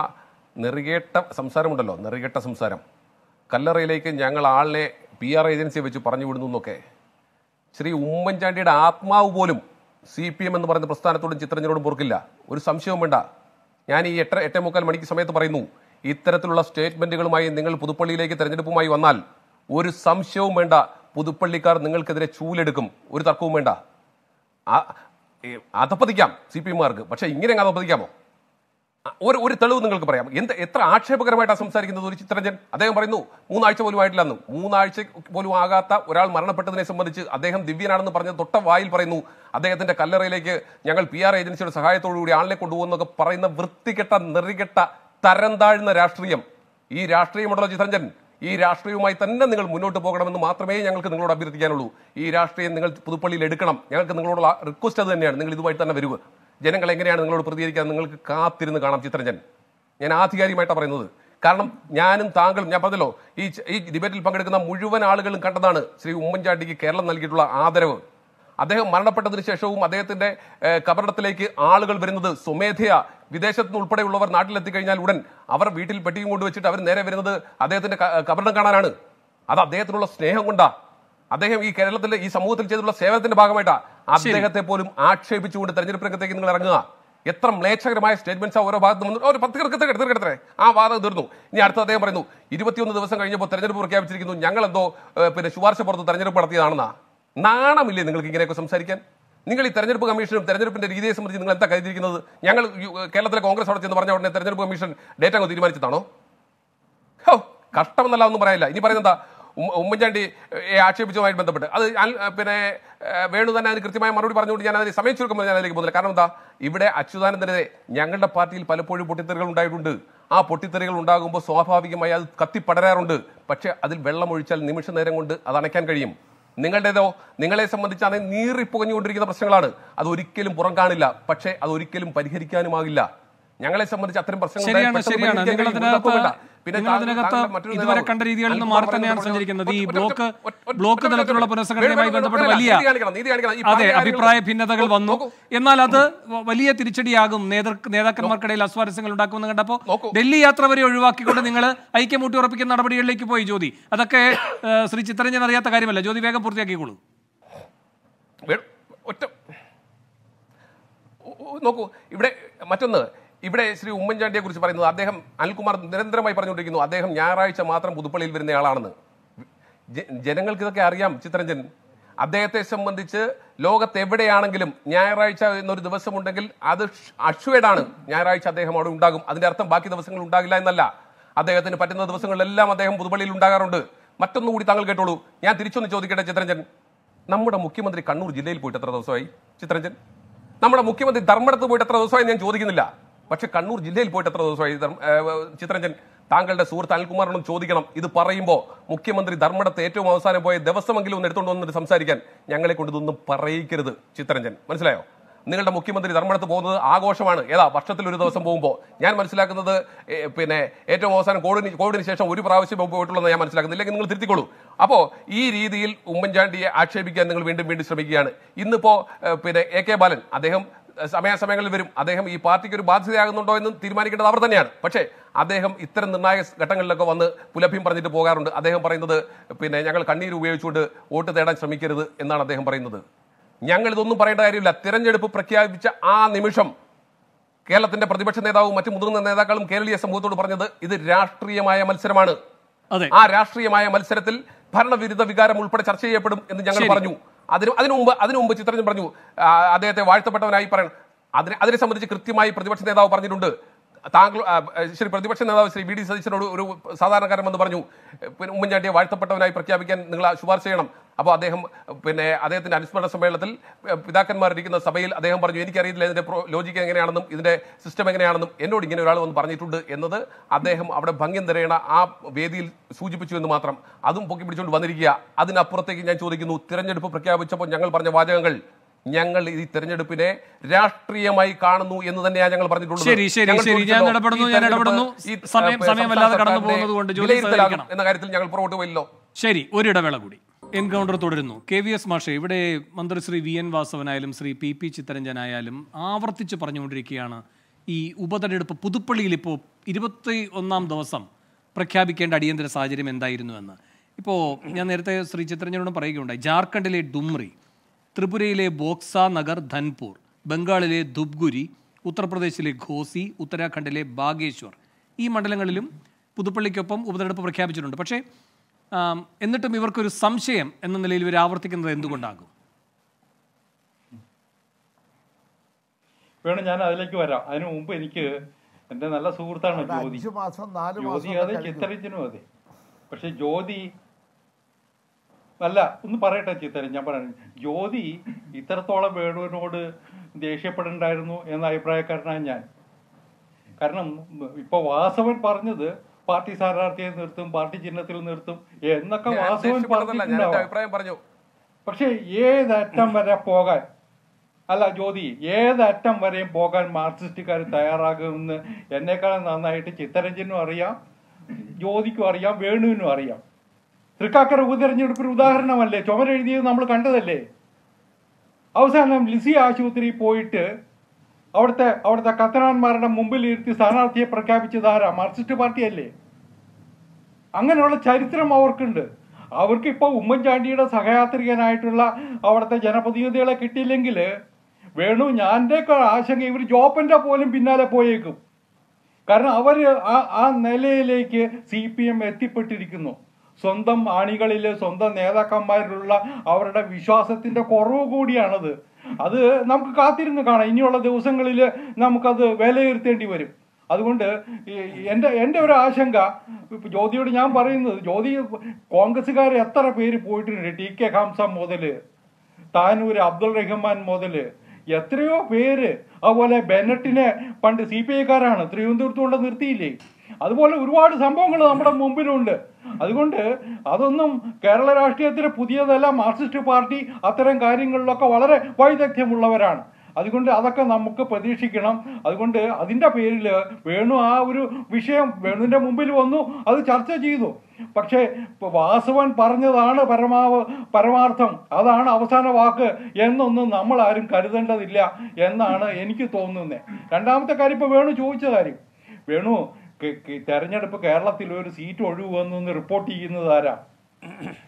S3: നെറുകേട്ട സംസാരമുണ്ടല്ലോ നെറുകേട്ട സംസാരം കല്ലറയിലേക്ക് ഞങ്ങൾ ആളിനെ പി ആർ ഏജൻസിയെ വെച്ച് പറഞ്ഞു വിടുന്നു എന്നൊക്കെ ശ്രീ ഉമ്മൻചാണ്ടിയുടെ ആത്മാവ് പോലും സി പി എം എന്ന് പറയുന്ന പ്രസ്ഥാനത്തോടും ചിത്രഞ്ജനോടും പൊറുക്കില്ല ഒരു സംശയവും വേണ്ട ഞാൻ ഈ എട്ട് എട്ടേ മുക്കാൽ മണിക്ക് സമയത്ത് പറയുന്നു ഇത്തരത്തിലുള്ള സ്റ്റേറ്റ്മെന്റുകളുമായി നിങ്ങൾ പുതുപ്പള്ളിയിലേക്ക് തെരഞ്ഞെടുപ്പുമായി വന്നാൽ ഒരു സംശയവും വേണ്ട പുതുപ്പള്ളിക്കാർ നിങ്ങൾക്കെതിരെ ചൂലെടുക്കും ഒരു തർക്കവും വേണ്ട അധപ്പതിക്കാം സി പി എമ്മുകാർക്ക് പക്ഷേ ഇങ്ങനെ അധപ്പതിക്കാമോ ഒരു ഒരു തെളിവ് നിങ്ങൾക്ക് പറയാം എന്ത് എത്ര ആക്ഷേപകരമായിട്ടാണ് സംസാരിക്കുന്നത് ഒരു ചിത്രഞ്ജൻ അദ്ദേഹം പറയുന്നു മൂന്നാഴ്ച പോലും എന്നും മൂന്നാഴ്ച പോലും ആകാത്ത ഒരാൾ മരണപ്പെട്ടതിനെ സംബന്ധിച്ച് അദ്ദേഹം ദിവ്യനാണെന്ന് പറഞ്ഞ തൊട്ട വായിൽ പറയുന്നു അദ്ദേഹത്തിന്റെ കല്ലറയിലേക്ക് ഞങ്ങൾ പി ആർ ഏജൻസിയുടെ സഹായത്തോടുകൂടി ആളിനെ കൊണ്ടുപോകുന്നൊക്കെ പറയുന്ന വൃത്തികെട്ട നെറികെട്ട തരം താഴ്ന്ന രാഷ്ട്രീയം ഈ രാഷ്ട്രീയമുണ്ടല്ലോ ചിത്രഞ്ജൻ ഈ രാഷ്ട്രീയവുമായി തന്നെ നിങ്ങൾ മുന്നോട്ട് പോകണമെന്ന് മാത്രമേ ഞങ്ങൾക്ക് നിങ്ങളോട് അഭ്യർത്ഥിക്കാനുള്ളൂ ഈ രാഷ്ട്രീയം നിങ്ങൾ പുതുപ്പള്ളിയിൽ എടുക്കണം ഞങ്ങൾക്ക് നിങ്ങളോടുള്ള റിക്വസ്റ്റ് അത് തന്നെയാണ് നിങ്ങൾ ഇതുമായി തന്നെ വരുവ് ജനങ്ങൾ എങ്ങനെയാണ് നിങ്ങളോട് പ്രതികരിക്കാൻ നിങ്ങൾക്ക് കാത്തിരുന്ന് കാണാം ചിത്രഞ്ജൻ ഞാൻ ആധികാരികമായിട്ടാണ് പറയുന്നത് കാരണം ഞാനും താങ്കളും ഞാൻ പറഞ്ഞല്ലോ ഈ ഈ ഡിബേറ്റിൽ പങ്കെടുക്കുന്ന മുഴുവൻ ആളുകളും കണ്ടതാണ് ശ്രീ ഉമ്മൻചാണ്ടിക്ക് കേരളം നൽകിയിട്ടുള്ള ആദരവ് അദ്ദേഹം മരണപ്പെട്ടതിന് ശേഷവും അദ്ദേഹത്തിന്റെ കബറിടത്തിലേക്ക് ആളുകൾ വരുന്നത് സ്വമേധയ വിദേശത്ത് നിന്ന് ഉൾപ്പെടെയുള്ളവർ നാട്ടിലെത്തിക്കഴിഞ്ഞാൽ ഉടൻ അവർ വീട്ടിൽ പെട്ടിയും കൊണ്ടുവച്ചിട്ട് അവർ നേരെ വരുന്നത് അദ്ദേഹത്തിന്റെ കബറിടം കാണാനാണ് അത് അദ്ദേഹത്തിനുള്ള സ്നേഹം കൊണ്ടാ അദ്ദേഹം ഈ കേരളത്തിലെ ഈ സമൂഹത്തിൽ ചെയ്തിട്ടുള്ള സേവനത്തിന്റെ ഭാഗമായിട്ടാ അദ്ദേഹത്തെ പോലും ആക്ഷേപിച്ചുകൊണ്ട് തെരഞ്ഞെടുപ്പ് രംഗത്തേക്ക് നിങ്ങൾ ഇറങ്ങുക എത്ര മ്ലേച്ഛകരമായ സ്റ്റേറ്റ്മെന്റ്സ് ഓരോ ഭാഗത്ത് വന്നു ഒരു പത്ത് കിടക്കത്തെ തീർക്കട്ടെ ആ വാദം തീർന്നു ഇനി അടുത്ത അദ്ദേഹം പറയുന്നു ഇരുപത്തിയൊന്ന് ദിവസം കഴിഞ്ഞപ്പോൾ തെരഞ്ഞെടുപ്പ് പ്രഖ്യാപിച്ചിരിക്കുന്നു ഞങ്ങൾ എന്തോ പിന്നെ ശുപാർശ പുറത്ത് തെരഞ്ഞെടുപ്പ് നടത്തിയതാണെന്നാണ് നാണമില്ലേ നിങ്ങൾക്ക് ഇങ്ങനെയൊക്കെ സംസാരിക്കാൻ നിങ്ങൾ ഈ തെരഞ്ഞെടുപ്പ് കമ്മീഷനും തെരഞ്ഞെടുപ്പിന്റെ രീതിയെ സംബന്ധിച്ച് നിങ്ങൾ എന്താ കരുതിയിരിക്കുന്നത് ഞങ്ങൾ കേരളത്തിലെ കോൺഗ്രസ് അവിടെ ചെന്ന് പറഞ്ഞ ഉടനെ തെരഞ്ഞെടുപ്പ് കമ്മീഷൻ ഡേറ്റ് അങ്ങ് തീരുമാനിച്ചതാണോ ഹോ കഷ്ടമെന്നല്ല ഒന്നും പറയാനില്ല ഇനി പറയുന്നത് എന്താ ഉമ്മൻചാണ്ടി ആക്ഷേപിച്ചതുമായി ബന്ധപ്പെട്ട് അത് പിന്നെ വേണു തന്നെ അതിന് കൃത്യമായ മറുപടി പറഞ്ഞുകൊണ്ട് ഞാൻ അതിന് സമയം ചുരുക്കം ഞാൻ അതിലേക്ക് പോകുന്നില്ല കാരണം എന്താ ഇവിടെ അച്യുതാനന്ദനെ ഞങ്ങളുടെ പാർട്ടിയിൽ പലപ്പോഴും പൊട്ടിത്തെറികൾ ഉണ്ടായിട്ടുണ്ട് ആ പൊട്ടിത്തെറികൾ ഉണ്ടാകുമ്പോൾ സ്വാഭാവികമായി അത് കത്തിപ്പടരാറുണ്ട് പക്ഷേ അതിൽ വെള്ളം ഒഴിച്ചാൽ നിമിഷ നേരം കൊണ്ട് അത് അണയ്ക്കാൻ കഴിയും നിങ്ങളുടേതോ നിങ്ങളെ സംബന്ധിച്ചാണെങ്കിൽ നീറിപ്പുകഞ്ഞുകൊണ്ടിരിക്കുന്ന പ്രശ്നങ്ങളാണ് അത് ഒരിക്കലും പുറം കാണില്ല പക്ഷേ അത് ഒരിക്കലും പരിഹരിക്കാനുമാകില്ല ഞങ്ങളെ സംബന്ധിച്ച് അത്രയും പ്രശ്നം ശരിയാണ് ശരിയാണ് നിങ്ങൾ അതിനകത്ത് പിന്നെ അതിനകത്ത് ഇതുവരെ കണ്ട
S1: രീതികളിൽ നിന്ന് മാറി തന്നെയാണ് സഞ്ചരിക്കുന്നത് ഈ ബ്ലോക്ക് ബ്ലോക്ക് തലത്തിലുള്ള പുനഃസംഘടനയുമായി ബന്ധപ്പെട്ട് വലിയ
S3: അതെ അഭിപ്രായ
S1: ഭിന്നതകൾ വന്നു എന്നാൽ അത് വലിയ തിരിച്ചടിയാകും നേതൃ നേതാക്കന്മാർക്കിടയിൽ അസ്വാരസ്യങ്ങൾ ഉണ്ടാക്കുമെന്ന് കണ്ടപ്പോൾ ഡൽഹി യാത്ര വരെ ഒഴിവാക്കിക്കൊണ്ട് നിങ്ങൾ ഐക്യമൂട്ടി ഉറപ്പിക്കുന്ന നടപടികളിലേക്ക് പോയി ജ്യോതി അതൊക്കെ ശ്രീ ചിത്രഞ്ജൻ അറിയാത്ത കാര്യമല്ല ജ്യോതി വേഗം പൂർത്തിയാക്കിക്കോളൂ ഒറ്റ നോക്കൂ ഇവിടെ
S3: മറ്റൊന്ന് ഇവിടെ ശ്രീ ഉമ്മൻചാണ്ടിയെ കുറിച്ച് പറയുന്നത് അദ്ദേഹം അനിൽകുമാർ നിരന്തരമായി പറഞ്ഞുകൊണ്ടിരിക്കുന്നു അദ്ദേഹം ഞായറാഴ്ച മാത്രം പുതുപ്പള്ളിയിൽ വരുന്നയാളാണെന്ന് ജനങ്ങൾക്ക് ഇതൊക്കെ അറിയാം ചിത്രഞ്ജൻ അദ്ദേഹത്തെ സംബന്ധിച്ച് ലോകത്ത് എവിടെയാണെങ്കിലും ഞായറാഴ്ച എന്നൊരു ദിവസമുണ്ടെങ്കിൽ അത് അഷ്വേഡാണ് ഞായറാഴ്ച അദ്ദേഹം അവിടെ ഉണ്ടാകും അതിന്റെ അർത്ഥം ബാക്കി ദിവസങ്ങൾ ഉണ്ടാകില്ല എന്നല്ല അദ്ദേഹത്തിന് പറ്റുന്ന ദിവസങ്ങളിലെല്ലാം അദ്ദേഹം പുതുപ്പള്ളിയിൽ ഉണ്ടാകാറുണ്ട് മറ്റൊന്നും കൂടി താങ്കൾ കേട്ടോളൂ ഞാൻ തിരിച്ചൊന്ന് ചോദിക്കട്ടെ ചിത്രഞ്ജൻ നമ്മുടെ മുഖ്യമന്ത്രി കണ്ണൂർ ജില്ലയിൽ പോയിട്ട് എത്ര ദിവസമായി ചിത്രഞ്ജൻ നമ്മുടെ മുഖ്യമന്ത്രി ധർമ്മടത്ത് പോയിട്ട് എത്ര ദിവസമായി ഞാൻ ചോദിക്കുന്നില്ല പക്ഷെ കണ്ണൂർ ജില്ലയിൽ പോയിട്ട് എത്ര ദിവസമായി ചിത്രരഞ്ജൻ താങ്കളുടെ സുഹൃത്ത് അനിൽകുമാറിനോട് ചോദിക്കണം ഇത് പറയുമ്പോൾ മുഖ്യമന്ത്രി ധർമ്മടത്ത് ഏറ്റവും അവസാനം പോയ ദിവസമെങ്കിലും ഒന്ന് എടുത്തുകൊണ്ട് വന്നിട്ട് സംസാരിക്കാൻ ഞങ്ങളെ കൊണ്ട് ഇതൊന്നും പറയിക്കരുത് ചിത്രരഞ്ജൻ മനസ്സിലായോ നിങ്ങളുടെ മുഖ്യമന്ത്രി ധർമ്മടത്ത് പോകുന്നത് ആഘോഷമാണ് ഏതാ വർഷത്തിൽ ഒരു ദിവസം പോകുമ്പോൾ ഞാൻ മനസ്സിലാക്കുന്നത് പിന്നെ ഏറ്റവും അവസാനം കോവിഡിന് കോവിഡിന് ശേഷം ഒരു പ്രാവശ്യം പോയിട്ടുള്ളത് ഞാൻ മനസ്സിലാക്കുന്നത് ഇല്ലെങ്കിൽ നിങ്ങൾ തിരുത്തിക്കോളൂ അപ്പോൾ ഈ രീതിയിൽ ഉമ്മൻചാണ്ടിയെ ആക്ഷേപിക്കാൻ നിങ്ങൾ വീണ്ടും വീണ്ടും ശ്രമിക്കുകയാണ് ഇന്നിപ്പോൾ പിന്നെ എ കെ ബാലൻ അദ്ദേഹം സമയാസമയങ്ങളിൽ വരും അദ്ദേഹം ഈ പാർട്ടിക്ക് ഒരു ബാധ്യതയാകുന്നുണ്ടോ എന്ന് തീരുമാനിക്കേണ്ടത് അവർ തന്നെയാണ് പക്ഷേ അദ്ദേഹം ഇത്തരം നിർണായക ഘട്ടങ്ങളിലൊക്കെ വന്ന് പുലഭ്യം പറഞ്ഞിട്ട് പോകാറുണ്ട് അദ്ദേഹം പറയുന്നത് പിന്നെ ഞങ്ങൾ കണ്ണീർ ഉപയോഗിച്ചുകൊണ്ട് വോട്ട് തേടാൻ ശ്രമിക്കരുത് എന്നാണ് അദ്ദേഹം പറയുന്നത് ഞങ്ങൾ ഇതൊന്നും പറയേണ്ട കാര്യമില്ല തിരഞ്ഞെടുപ്പ് പ്രഖ്യാപിച്ച ആ നിമിഷം കേരളത്തിന്റെ പ്രതിപക്ഷ നേതാവും മറ്റു മുതിർന്ന നേതാക്കളും കേരളീയ സമൂഹത്തോട് പറഞ്ഞത് ഇത് രാഷ്ട്രീയമായ മത്സരമാണ് ആ രാഷ്ട്രീയമായ മത്സരത്തിൽ ഭരണവിരുദ്ധ വികാരം ഉൾപ്പെടെ ചർച്ച ചെയ്യപ്പെടും എന്ന് ഞങ്ങൾ പറഞ്ഞു അതിന് അതിനുമുമ്പ് മുമ്പ് അതിനു മുമ്പ് പറഞ്ഞു അദ്ദേഹത്തെ വാഴ്ത്തപ്പെട്ടവനായി പറയണം അതിനെ അതിനെ സംബന്ധിച്ച് കൃത്യമായി പ്രതിപക്ഷ നേതാവ് പറഞ്ഞിട്ടുണ്ട് താങ്കൾ ശ്രീ പ്രതിപക്ഷ നേതാവ് ശ്രീ വി ഡി സതീശനോട് ഒരു സാധാരണക്കാരൻ വന്ന് പറഞ്ഞു പിന്നെ ഉമ്മൻചാണ്ടിയെ വാഴ്ത്തപ്പെട്ടവനായി പ്രഖ്യാപിക്കാൻ നിങ്ങൾ ശുപാർശ ചെയ്യണം അപ്പോൾ അദ്ദേഹം പിന്നെ അദ്ദേഹത്തിൻ്റെ അനുസ്മരണ സമ്മേളനത്തിൽ പിതാക്കന്മാരിരിക്കുന്ന സഭയിൽ അദ്ദേഹം പറഞ്ഞു എനിക്കറിയില്ല ഇതിൻ്റെ ലോജിക്ക് എങ്ങനെയാണെന്നും ഇതിൻ്റെ സിസ്റ്റം എങ്ങനെയാണെന്നും എന്നോട് ഇങ്ങനെ ഒരാൾ വന്ന് പറഞ്ഞിട്ടുണ്ട് എന്നത് അദ്ദേഹം അവിടെ ഭംഗ്യം നിറയണ ആ വേദിയിൽ സൂചിപ്പിച്ചു എന്ന് മാത്രം അതും പൊക്കി പിടിച്ചുകൊണ്ട് വന്നിരിക്കുക അതിനപ്പുറത്തേക്ക് ഞാൻ ചോദിക്കുന്നു തിരഞ്ഞെടുപ്പ് പ്രഖ്യാപിച്ചപ്പോൾ ഞങ്ങൾ പറഞ്ഞ വാചകങ്ങൾ ഞങ്ങൾ ഈ തെരഞ്ഞെടുപ്പിനെ രാഷ്ട്രീയമായി കാണുന്നു എന്ന് തന്നെയാണ് ഞങ്ങൾ പറഞ്ഞിട്ടുള്ളത് ശരി ശരി ഞാൻ ഞാൻ
S1: എന്ന കാര്യത്തിൽ ഞങ്ങൾ പുറകോട്ട് പോയില്ലോ ശരി ഒരു ഇടവേള കൂടി എൻകൗണ്ടർ തുടരുന്നു കെ വി എസ് മാഷെ ഇവിടെ മന്ത്രി ശ്രീ വി എൻ വാസവനായാലും ശ്രീ പി പി ചിത്തരഞ്ജനായാലും ആവർത്തിച്ച് പറഞ്ഞുകൊണ്ടിരിക്കുകയാണ് ഈ ഉപതെരഞ്ഞെടുപ്പ് പുതുപ്പള്ളിയിൽ ഇപ്പോൾ ഇരുപത്തി ഒന്നാം ദിവസം പ്രഖ്യാപിക്കേണ്ട അടിയന്തര സാഹചര്യം എന്തായിരുന്നു എന്ന് ഇപ്പോൾ ഞാൻ നേരത്തെ ശ്രീ ചിത്രഞ്ജനോട് പറയുകയുണ്ടായി ജാർഖണ്ഡിലെ ഡുംറി ത്രിപുരയിലെ ബോക്സ നഗർ ധൻപൂർ ബംഗാളിലെ ധുബ്ഗുരി ഉത്തർപ്രദേശിലെ ഘോസി ഉത്തരാഖണ്ഡിലെ ബാഗേശ്വർ ഈ മണ്ഡലങ്ങളിലും പുതുപ്പള്ളിക്കൊപ്പം ഉപതെരഞ്ഞെടുപ്പ് പ്രഖ്യാപിച്ചിട്ടുണ്ട് പക്ഷേ എന്നിട്ടും ഇവർക്കൊരു സംശയം എന്ന നിലയിൽ ഇവർ ആവർത്തിക്കുന്നത് എന്തുകൊണ്ടാകും
S4: വേണം ഞാൻ അതിലേക്ക് വരാം അതിനു മുമ്പ് എനിക്ക് എന്റെ നല്ല സുഹൃത്താണ് ജ്യോതി
S2: ജ്യോതി അതെ ചിത്തരഞ്ജനും
S4: അതെ പക്ഷെ ജ്യോതി അല്ല ഒന്ന് പറയട്ടെ ചീത്തരം ഞാൻ പറയുന്നത് ജ്യോതി ഇത്രത്തോളം വേണുവിനോട് ദേഷ്യപ്പെടണ്ടായിരുന്നു എന്ന അഭിപ്രായക്കാരനാണ് ഞാൻ കാരണം ഇപ്പൊ വാസവൻ പറഞ്ഞത് പാർട്ടി സ്ഥാനാർത്ഥിയെ നിർത്തും പാർട്ടി ചിഹ്നത്തിൽ നിർത്തും എന്നൊക്കെ വാസവൻ അഭിപ്രായം പറഞ്ഞു പക്ഷെ ഏതറ്റം വരെ പോകാൻ അല്ല ജ്യോതി ഏതറ്റം വരെയും പോകാൻ മാർക്സിസ്റ്റുകാർ തയ്യാറാകുമെന്ന് എന്നെക്കാളും നന്നായിട്ട് ചിത്തരഞ്ജനും അറിയാം ജ്യോതിക്കും അറിയാം വേണുവിനും അറിയാം തൃക്കാക്കര ഉപതെരഞ്ഞെടുപ്പ് ഒരു ഉദാഹരണമല്ലേ ചുമരെഴുതിയത് നമ്മൾ കണ്ടതല്ലേ അവസാനം ലിസി ആശുപത്രി പോയിട്ട് അവിടുത്തെ അവിടുത്തെ കത്തനാന്മാരുടെ മുമ്പിൽ ഇരുത്തി സ്ഥാനാർത്ഥിയെ പ്രഖ്യാപിച്ചത് ആരാ മാർക്സിസ്റ്റ് പാർട്ടിയല്ലേ അങ്ങനെയുള്ള ചരിത്രം അവർക്കുണ്ട് അവർക്കിപ്പോൾ ഉമ്മൻചാണ്ടിയുടെ സഹയാത്രികനായിട്ടുള്ള അവിടുത്തെ ജനപ്രതിനിധികളെ കിട്ടിയില്ലെങ്കിൽ വേണു ഞാൻ്റെ ആശങ്ക ഇവർ ജോപ്പൻ്റെ പോലും പിന്നാലെ പോയേക്കും കാരണം അവർ ആ ആ നിലയിലേക്ക് സി പി എം എത്തിപ്പെട്ടിരിക്കുന്നു സ്വന്തം ആണികളിലെ സ്വന്തം നേതാക്കന്മാരിലുള്ള അവരുടെ വിശ്വാസത്തിന്റെ കുറവ് കൂടിയാണത് അത് നമുക്ക് കാത്തിരുന്ന് കാണാം ഇനിയുള്ള ദിവസങ്ങളിൽ നമുക്കത് വിലയിരുത്തേണ്ടി വരും അതുകൊണ്ട് എൻ്റെ എൻ്റെ ഒരു ആശങ്ക ഇപ്പൊ ജ്യോതിയോട് ഞാൻ പറയുന്നത് ജ്യോതി കോൺഗ്രസ്സുകാർ എത്ര പേര് പോയിട്ടുണ്ട് ടി കെ ഖാംസ മുതല് താനൂർ അബ്ദുൾ റഹ്മാൻ മുതല് എത്രയോ പേര് അതുപോലെ ബെന്നറ്റിനെ പണ്ട് സി പി ഐക്കാരാണ് തിരുവനന്തപുരത്തുകൊണ്ട് നിർത്തിയില്ലേ അതുപോലെ ഒരുപാട് സംഭവങ്ങൾ നമ്മുടെ മുമ്പിലുണ്ട് അതുകൊണ്ട് അതൊന്നും കേരള രാഷ്ട്രീയത്തിലെ പുതിയതല്ല മാർക്സിസ്റ്റ് പാർട്ടി അത്തരം കാര്യങ്ങളിലൊക്കെ വളരെ വൈദഗ്ധ്യമുള്ളവരാണ് അതുകൊണ്ട് അതൊക്കെ നമുക്ക് പ്രതീക്ഷിക്കണം അതുകൊണ്ട് അതിൻ്റെ പേരിൽ വേണു ആ ഒരു വിഷയം വേണുവിൻ്റെ മുമ്പിൽ വന്നു അത് ചർച്ച ചെയ്തു പക്ഷേ വാസവൻ പറഞ്ഞതാണ് പരമാവ പരമാർത്ഥം അതാണ് അവസാന വാക്ക് എന്നൊന്നും നമ്മൾ ആരും കരുതേണ്ടതില്ല എന്നാണ് എനിക്ക് തോന്നുന്നത് രണ്ടാമത്തെ കാര്യം ഇപ്പോൾ വേണു ചോദിച്ച കാര്യം വേണു തെരഞ്ഞെടുപ്പ് കേരളത്തിൽ ഒരു സീറ്റ് ഒഴിവെന്ന് റിപ്പോർട്ട് ചെയ്യുന്നത് ആരാ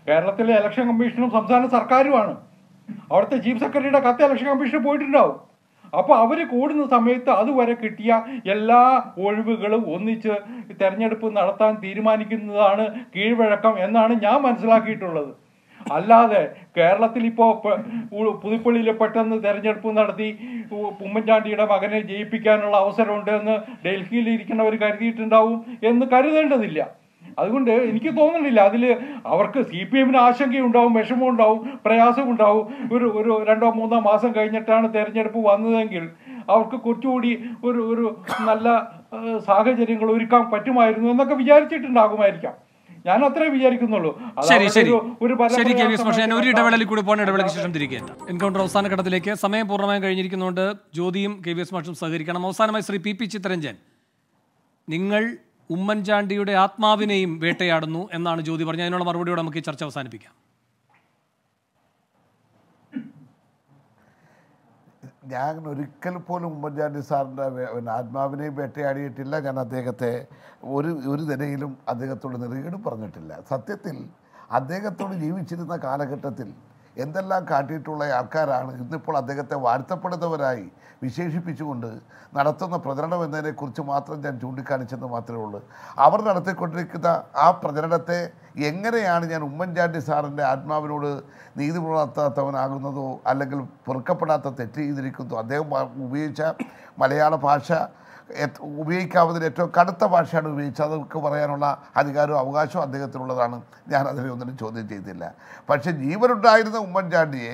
S4: കേരളത്തിലെ ഇലക്ഷൻ കമ്മീഷനും സംസ്ഥാന സർക്കാരുമാണ് അവിടുത്തെ ചീഫ് സെക്രട്ടറിയുടെ കത്ത് ഇലക്ഷൻ കമ്മീഷന് പോയിട്ടുണ്ടാവും അപ്പോൾ അവര് കൂടുന്ന സമയത്ത് അതുവരെ കിട്ടിയ എല്ലാ ഒഴിവുകളും ഒന്നിച്ച് തെരഞ്ഞെടുപ്പ് നടത്താൻ തീരുമാനിക്കുന്നതാണ് കീഴ്വഴക്കം എന്നാണ് ഞാൻ മനസ്സിലാക്കിയിട്ടുള്ളത് അല്ലാതെ കേരളത്തിൽ ഇപ്പോൾ പുതുപ്പള്ളിയിൽ പെട്ടെന്ന് തെരഞ്ഞെടുപ്പ് നടത്തി ഉമ്മൻചാണ്ടിയുടെ മകനെ ജയിപ്പിക്കാനുള്ള അവസരമുണ്ട് എന്ന് ഡൽഹിയിൽ ഇരിക്കുന്നവർ കരുതിയിട്ടുണ്ടാവും എന്ന് കരുതേണ്ടതില്ല അതുകൊണ്ട് എനിക്ക് തോന്നുന്നില്ല അതിൽ അവർക്ക് സി പി എമ്മിന് ആശങ്കയുണ്ടാവും വിഷമമുണ്ടാവും പ്രയാസമുണ്ടാവും ഒരു ഒരു രണ്ടോ മൂന്നോ മാസം കഴിഞ്ഞിട്ടാണ് തെരഞ്ഞെടുപ്പ് വന്നതെങ്കിൽ അവർക്ക് കുറച്ചുകൂടി ഒരു ഒരു നല്ല സാഹചര്യങ്ങൾ ഒരുക്കാൻ പറ്റുമായിരുന്നു എന്നൊക്കെ വിചാരിച്ചിട്ടുണ്ടാകുമായിരിക്കാം ഞാൻ അത്രേ വിചാരിക്കുന്നുള്ളൂ ശരി ശരി കെ വി ഞാൻ ഒരു ഇടവേളയിൽ
S1: കൂടി പോകുന്ന ഇടവേളയ്ക്ക് ശേഷം തിരികെ എൻകൗണ്ടർ അവസാന ഘട്ടത്തിലേക്ക് സമയം പൂർണ്ണമായും കഴിഞ്ഞിരിക്കുന്നതുകൊണ്ട് ജ്യോതിയും കെ വി എസ് മാഷും സഹകരിക്കണം അവസാനമായി ശ്രീ പി പി ചിത്തരഞ്ജൻ നിങ്ങൾ ഉമ്മൻചാണ്ടിയുടെ ആത്മാവിനെയും വേട്ടയാടുന്നു എന്നാണ് ജ്യോതി പറഞ്ഞത് അതിനുള്ള മറുപടിയോടെ നമുക്ക് ഈ ചർച്ച അവസാനിപ്പിക്കാം
S2: ഞാൻ ഒരിക്കൽ പോലും ഉമ്മൻചാണ്ടി സാറിൻ്റെ ആത്മാവിനെ വേട്ടയാടിയിട്ടില്ല ഞാൻ അദ്ദേഹത്തെ ഒരു ഒരു നിലയിലും അദ്ദേഹത്തോട് നെറുകേട് പറഞ്ഞിട്ടില്ല സത്യത്തിൽ അദ്ദേഹത്തോട് ജീവിച്ചിരുന്ന കാലഘട്ടത്തിൽ എന്തെല്ലാം കാട്ടിയിട്ടുള്ള ആൾക്കാരാണ് ഇന്നിപ്പോൾ അദ്ദേഹത്തെ വാഴ്ത്തപ്പെടുന്നവരായി വിശേഷിപ്പിച്ചുകൊണ്ട് നടത്തുന്ന പ്രചരണം എന്നതിനെക്കുറിച്ച് മാത്രം ഞാൻ ചൂണ്ടിക്കാണിച്ചെന്ന് മാത്രമേ ഉള്ളൂ അവർ നടത്തിക്കൊണ്ടിരിക്കുന്ന ആ പ്രചരണത്തെ എങ്ങനെയാണ് ഞാൻ ഉമ്മൻചാണ്ടി സാറിൻ്റെ ആത്മാവിനോട് നീതി പുലർത്താത്തവനാകുന്നതോ അല്ലെങ്കിൽ പൊറുക്കപ്പെടാത്ത തെറ്റ് ചെയ്തിരിക്കുന്നതോ അദ്ദേഹം ഉപയോഗിച്ച മലയാള ഭാഷ ഉപയോഗിക്കാവുന്നതിൽ ഏറ്റവും കടുത്ത ഭാഷയാണ് ഉപയോഗിച്ചത് അതൊക്കെ പറയാനുള്ള അധികാരവും അവകാശവും അദ്ദേഹത്തിനുള്ളതാണ് ഞാൻ അതിനെ ഒന്നിനും ചോദ്യം ചെയ്തില്ല പക്ഷേ ജീവനുണ്ടായിരുന്ന ഉമ്മൻചാണ്ടിയെ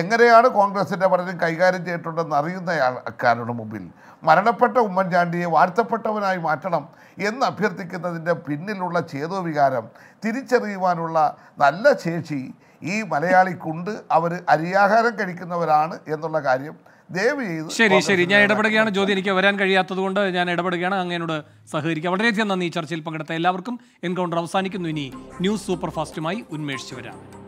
S2: എങ്ങനെയാണ് കോൺഗ്രസിൻ്റെ പലരും കൈകാര്യം ചെയ്തിട്ടുണ്ടെന്ന് അറിയുന്ന ആൾക്കാരുടെ മുമ്പിൽ മരണപ്പെട്ട ഉമ്മൻചാണ്ടിയെ വാഴ്ത്തപ്പെട്ടവനായി മാറ്റണം എന്ന് അഭ്യർത്ഥിക്കുന്നതിൻ്റെ പിന്നിലുള്ള വികാരം തിരിച്ചറിയുവാനുള്ള നല്ല ശേഷി ഈ മലയാളിക്കുണ്ട് അവർ അരിയാഹാരം കഴിക്കുന്നവരാണ് എന്നുള്ള കാര്യം ശരി ശരി ഞാൻ ഇടപെടുകയാണ്
S1: ജ്യോതി എനിക്ക് വരാൻ കഴിയാത്തത് കൊണ്ട് ഞാൻ ഇടപെടുകയാണ് അങ്ങനോട് സഹകരിക്കുക വളരെയധികം നന്ദി ചർച്ചയിൽ പങ്കെടുത്ത എല്ലാവർക്കും എൻകൗണ്ടർ അവസാനിക്കുന്നു ഇനി ന്യൂസ് സൂപ്പർ ഫാസ്റ്റുമായി ഉന്മേഷിച്ചു വരാം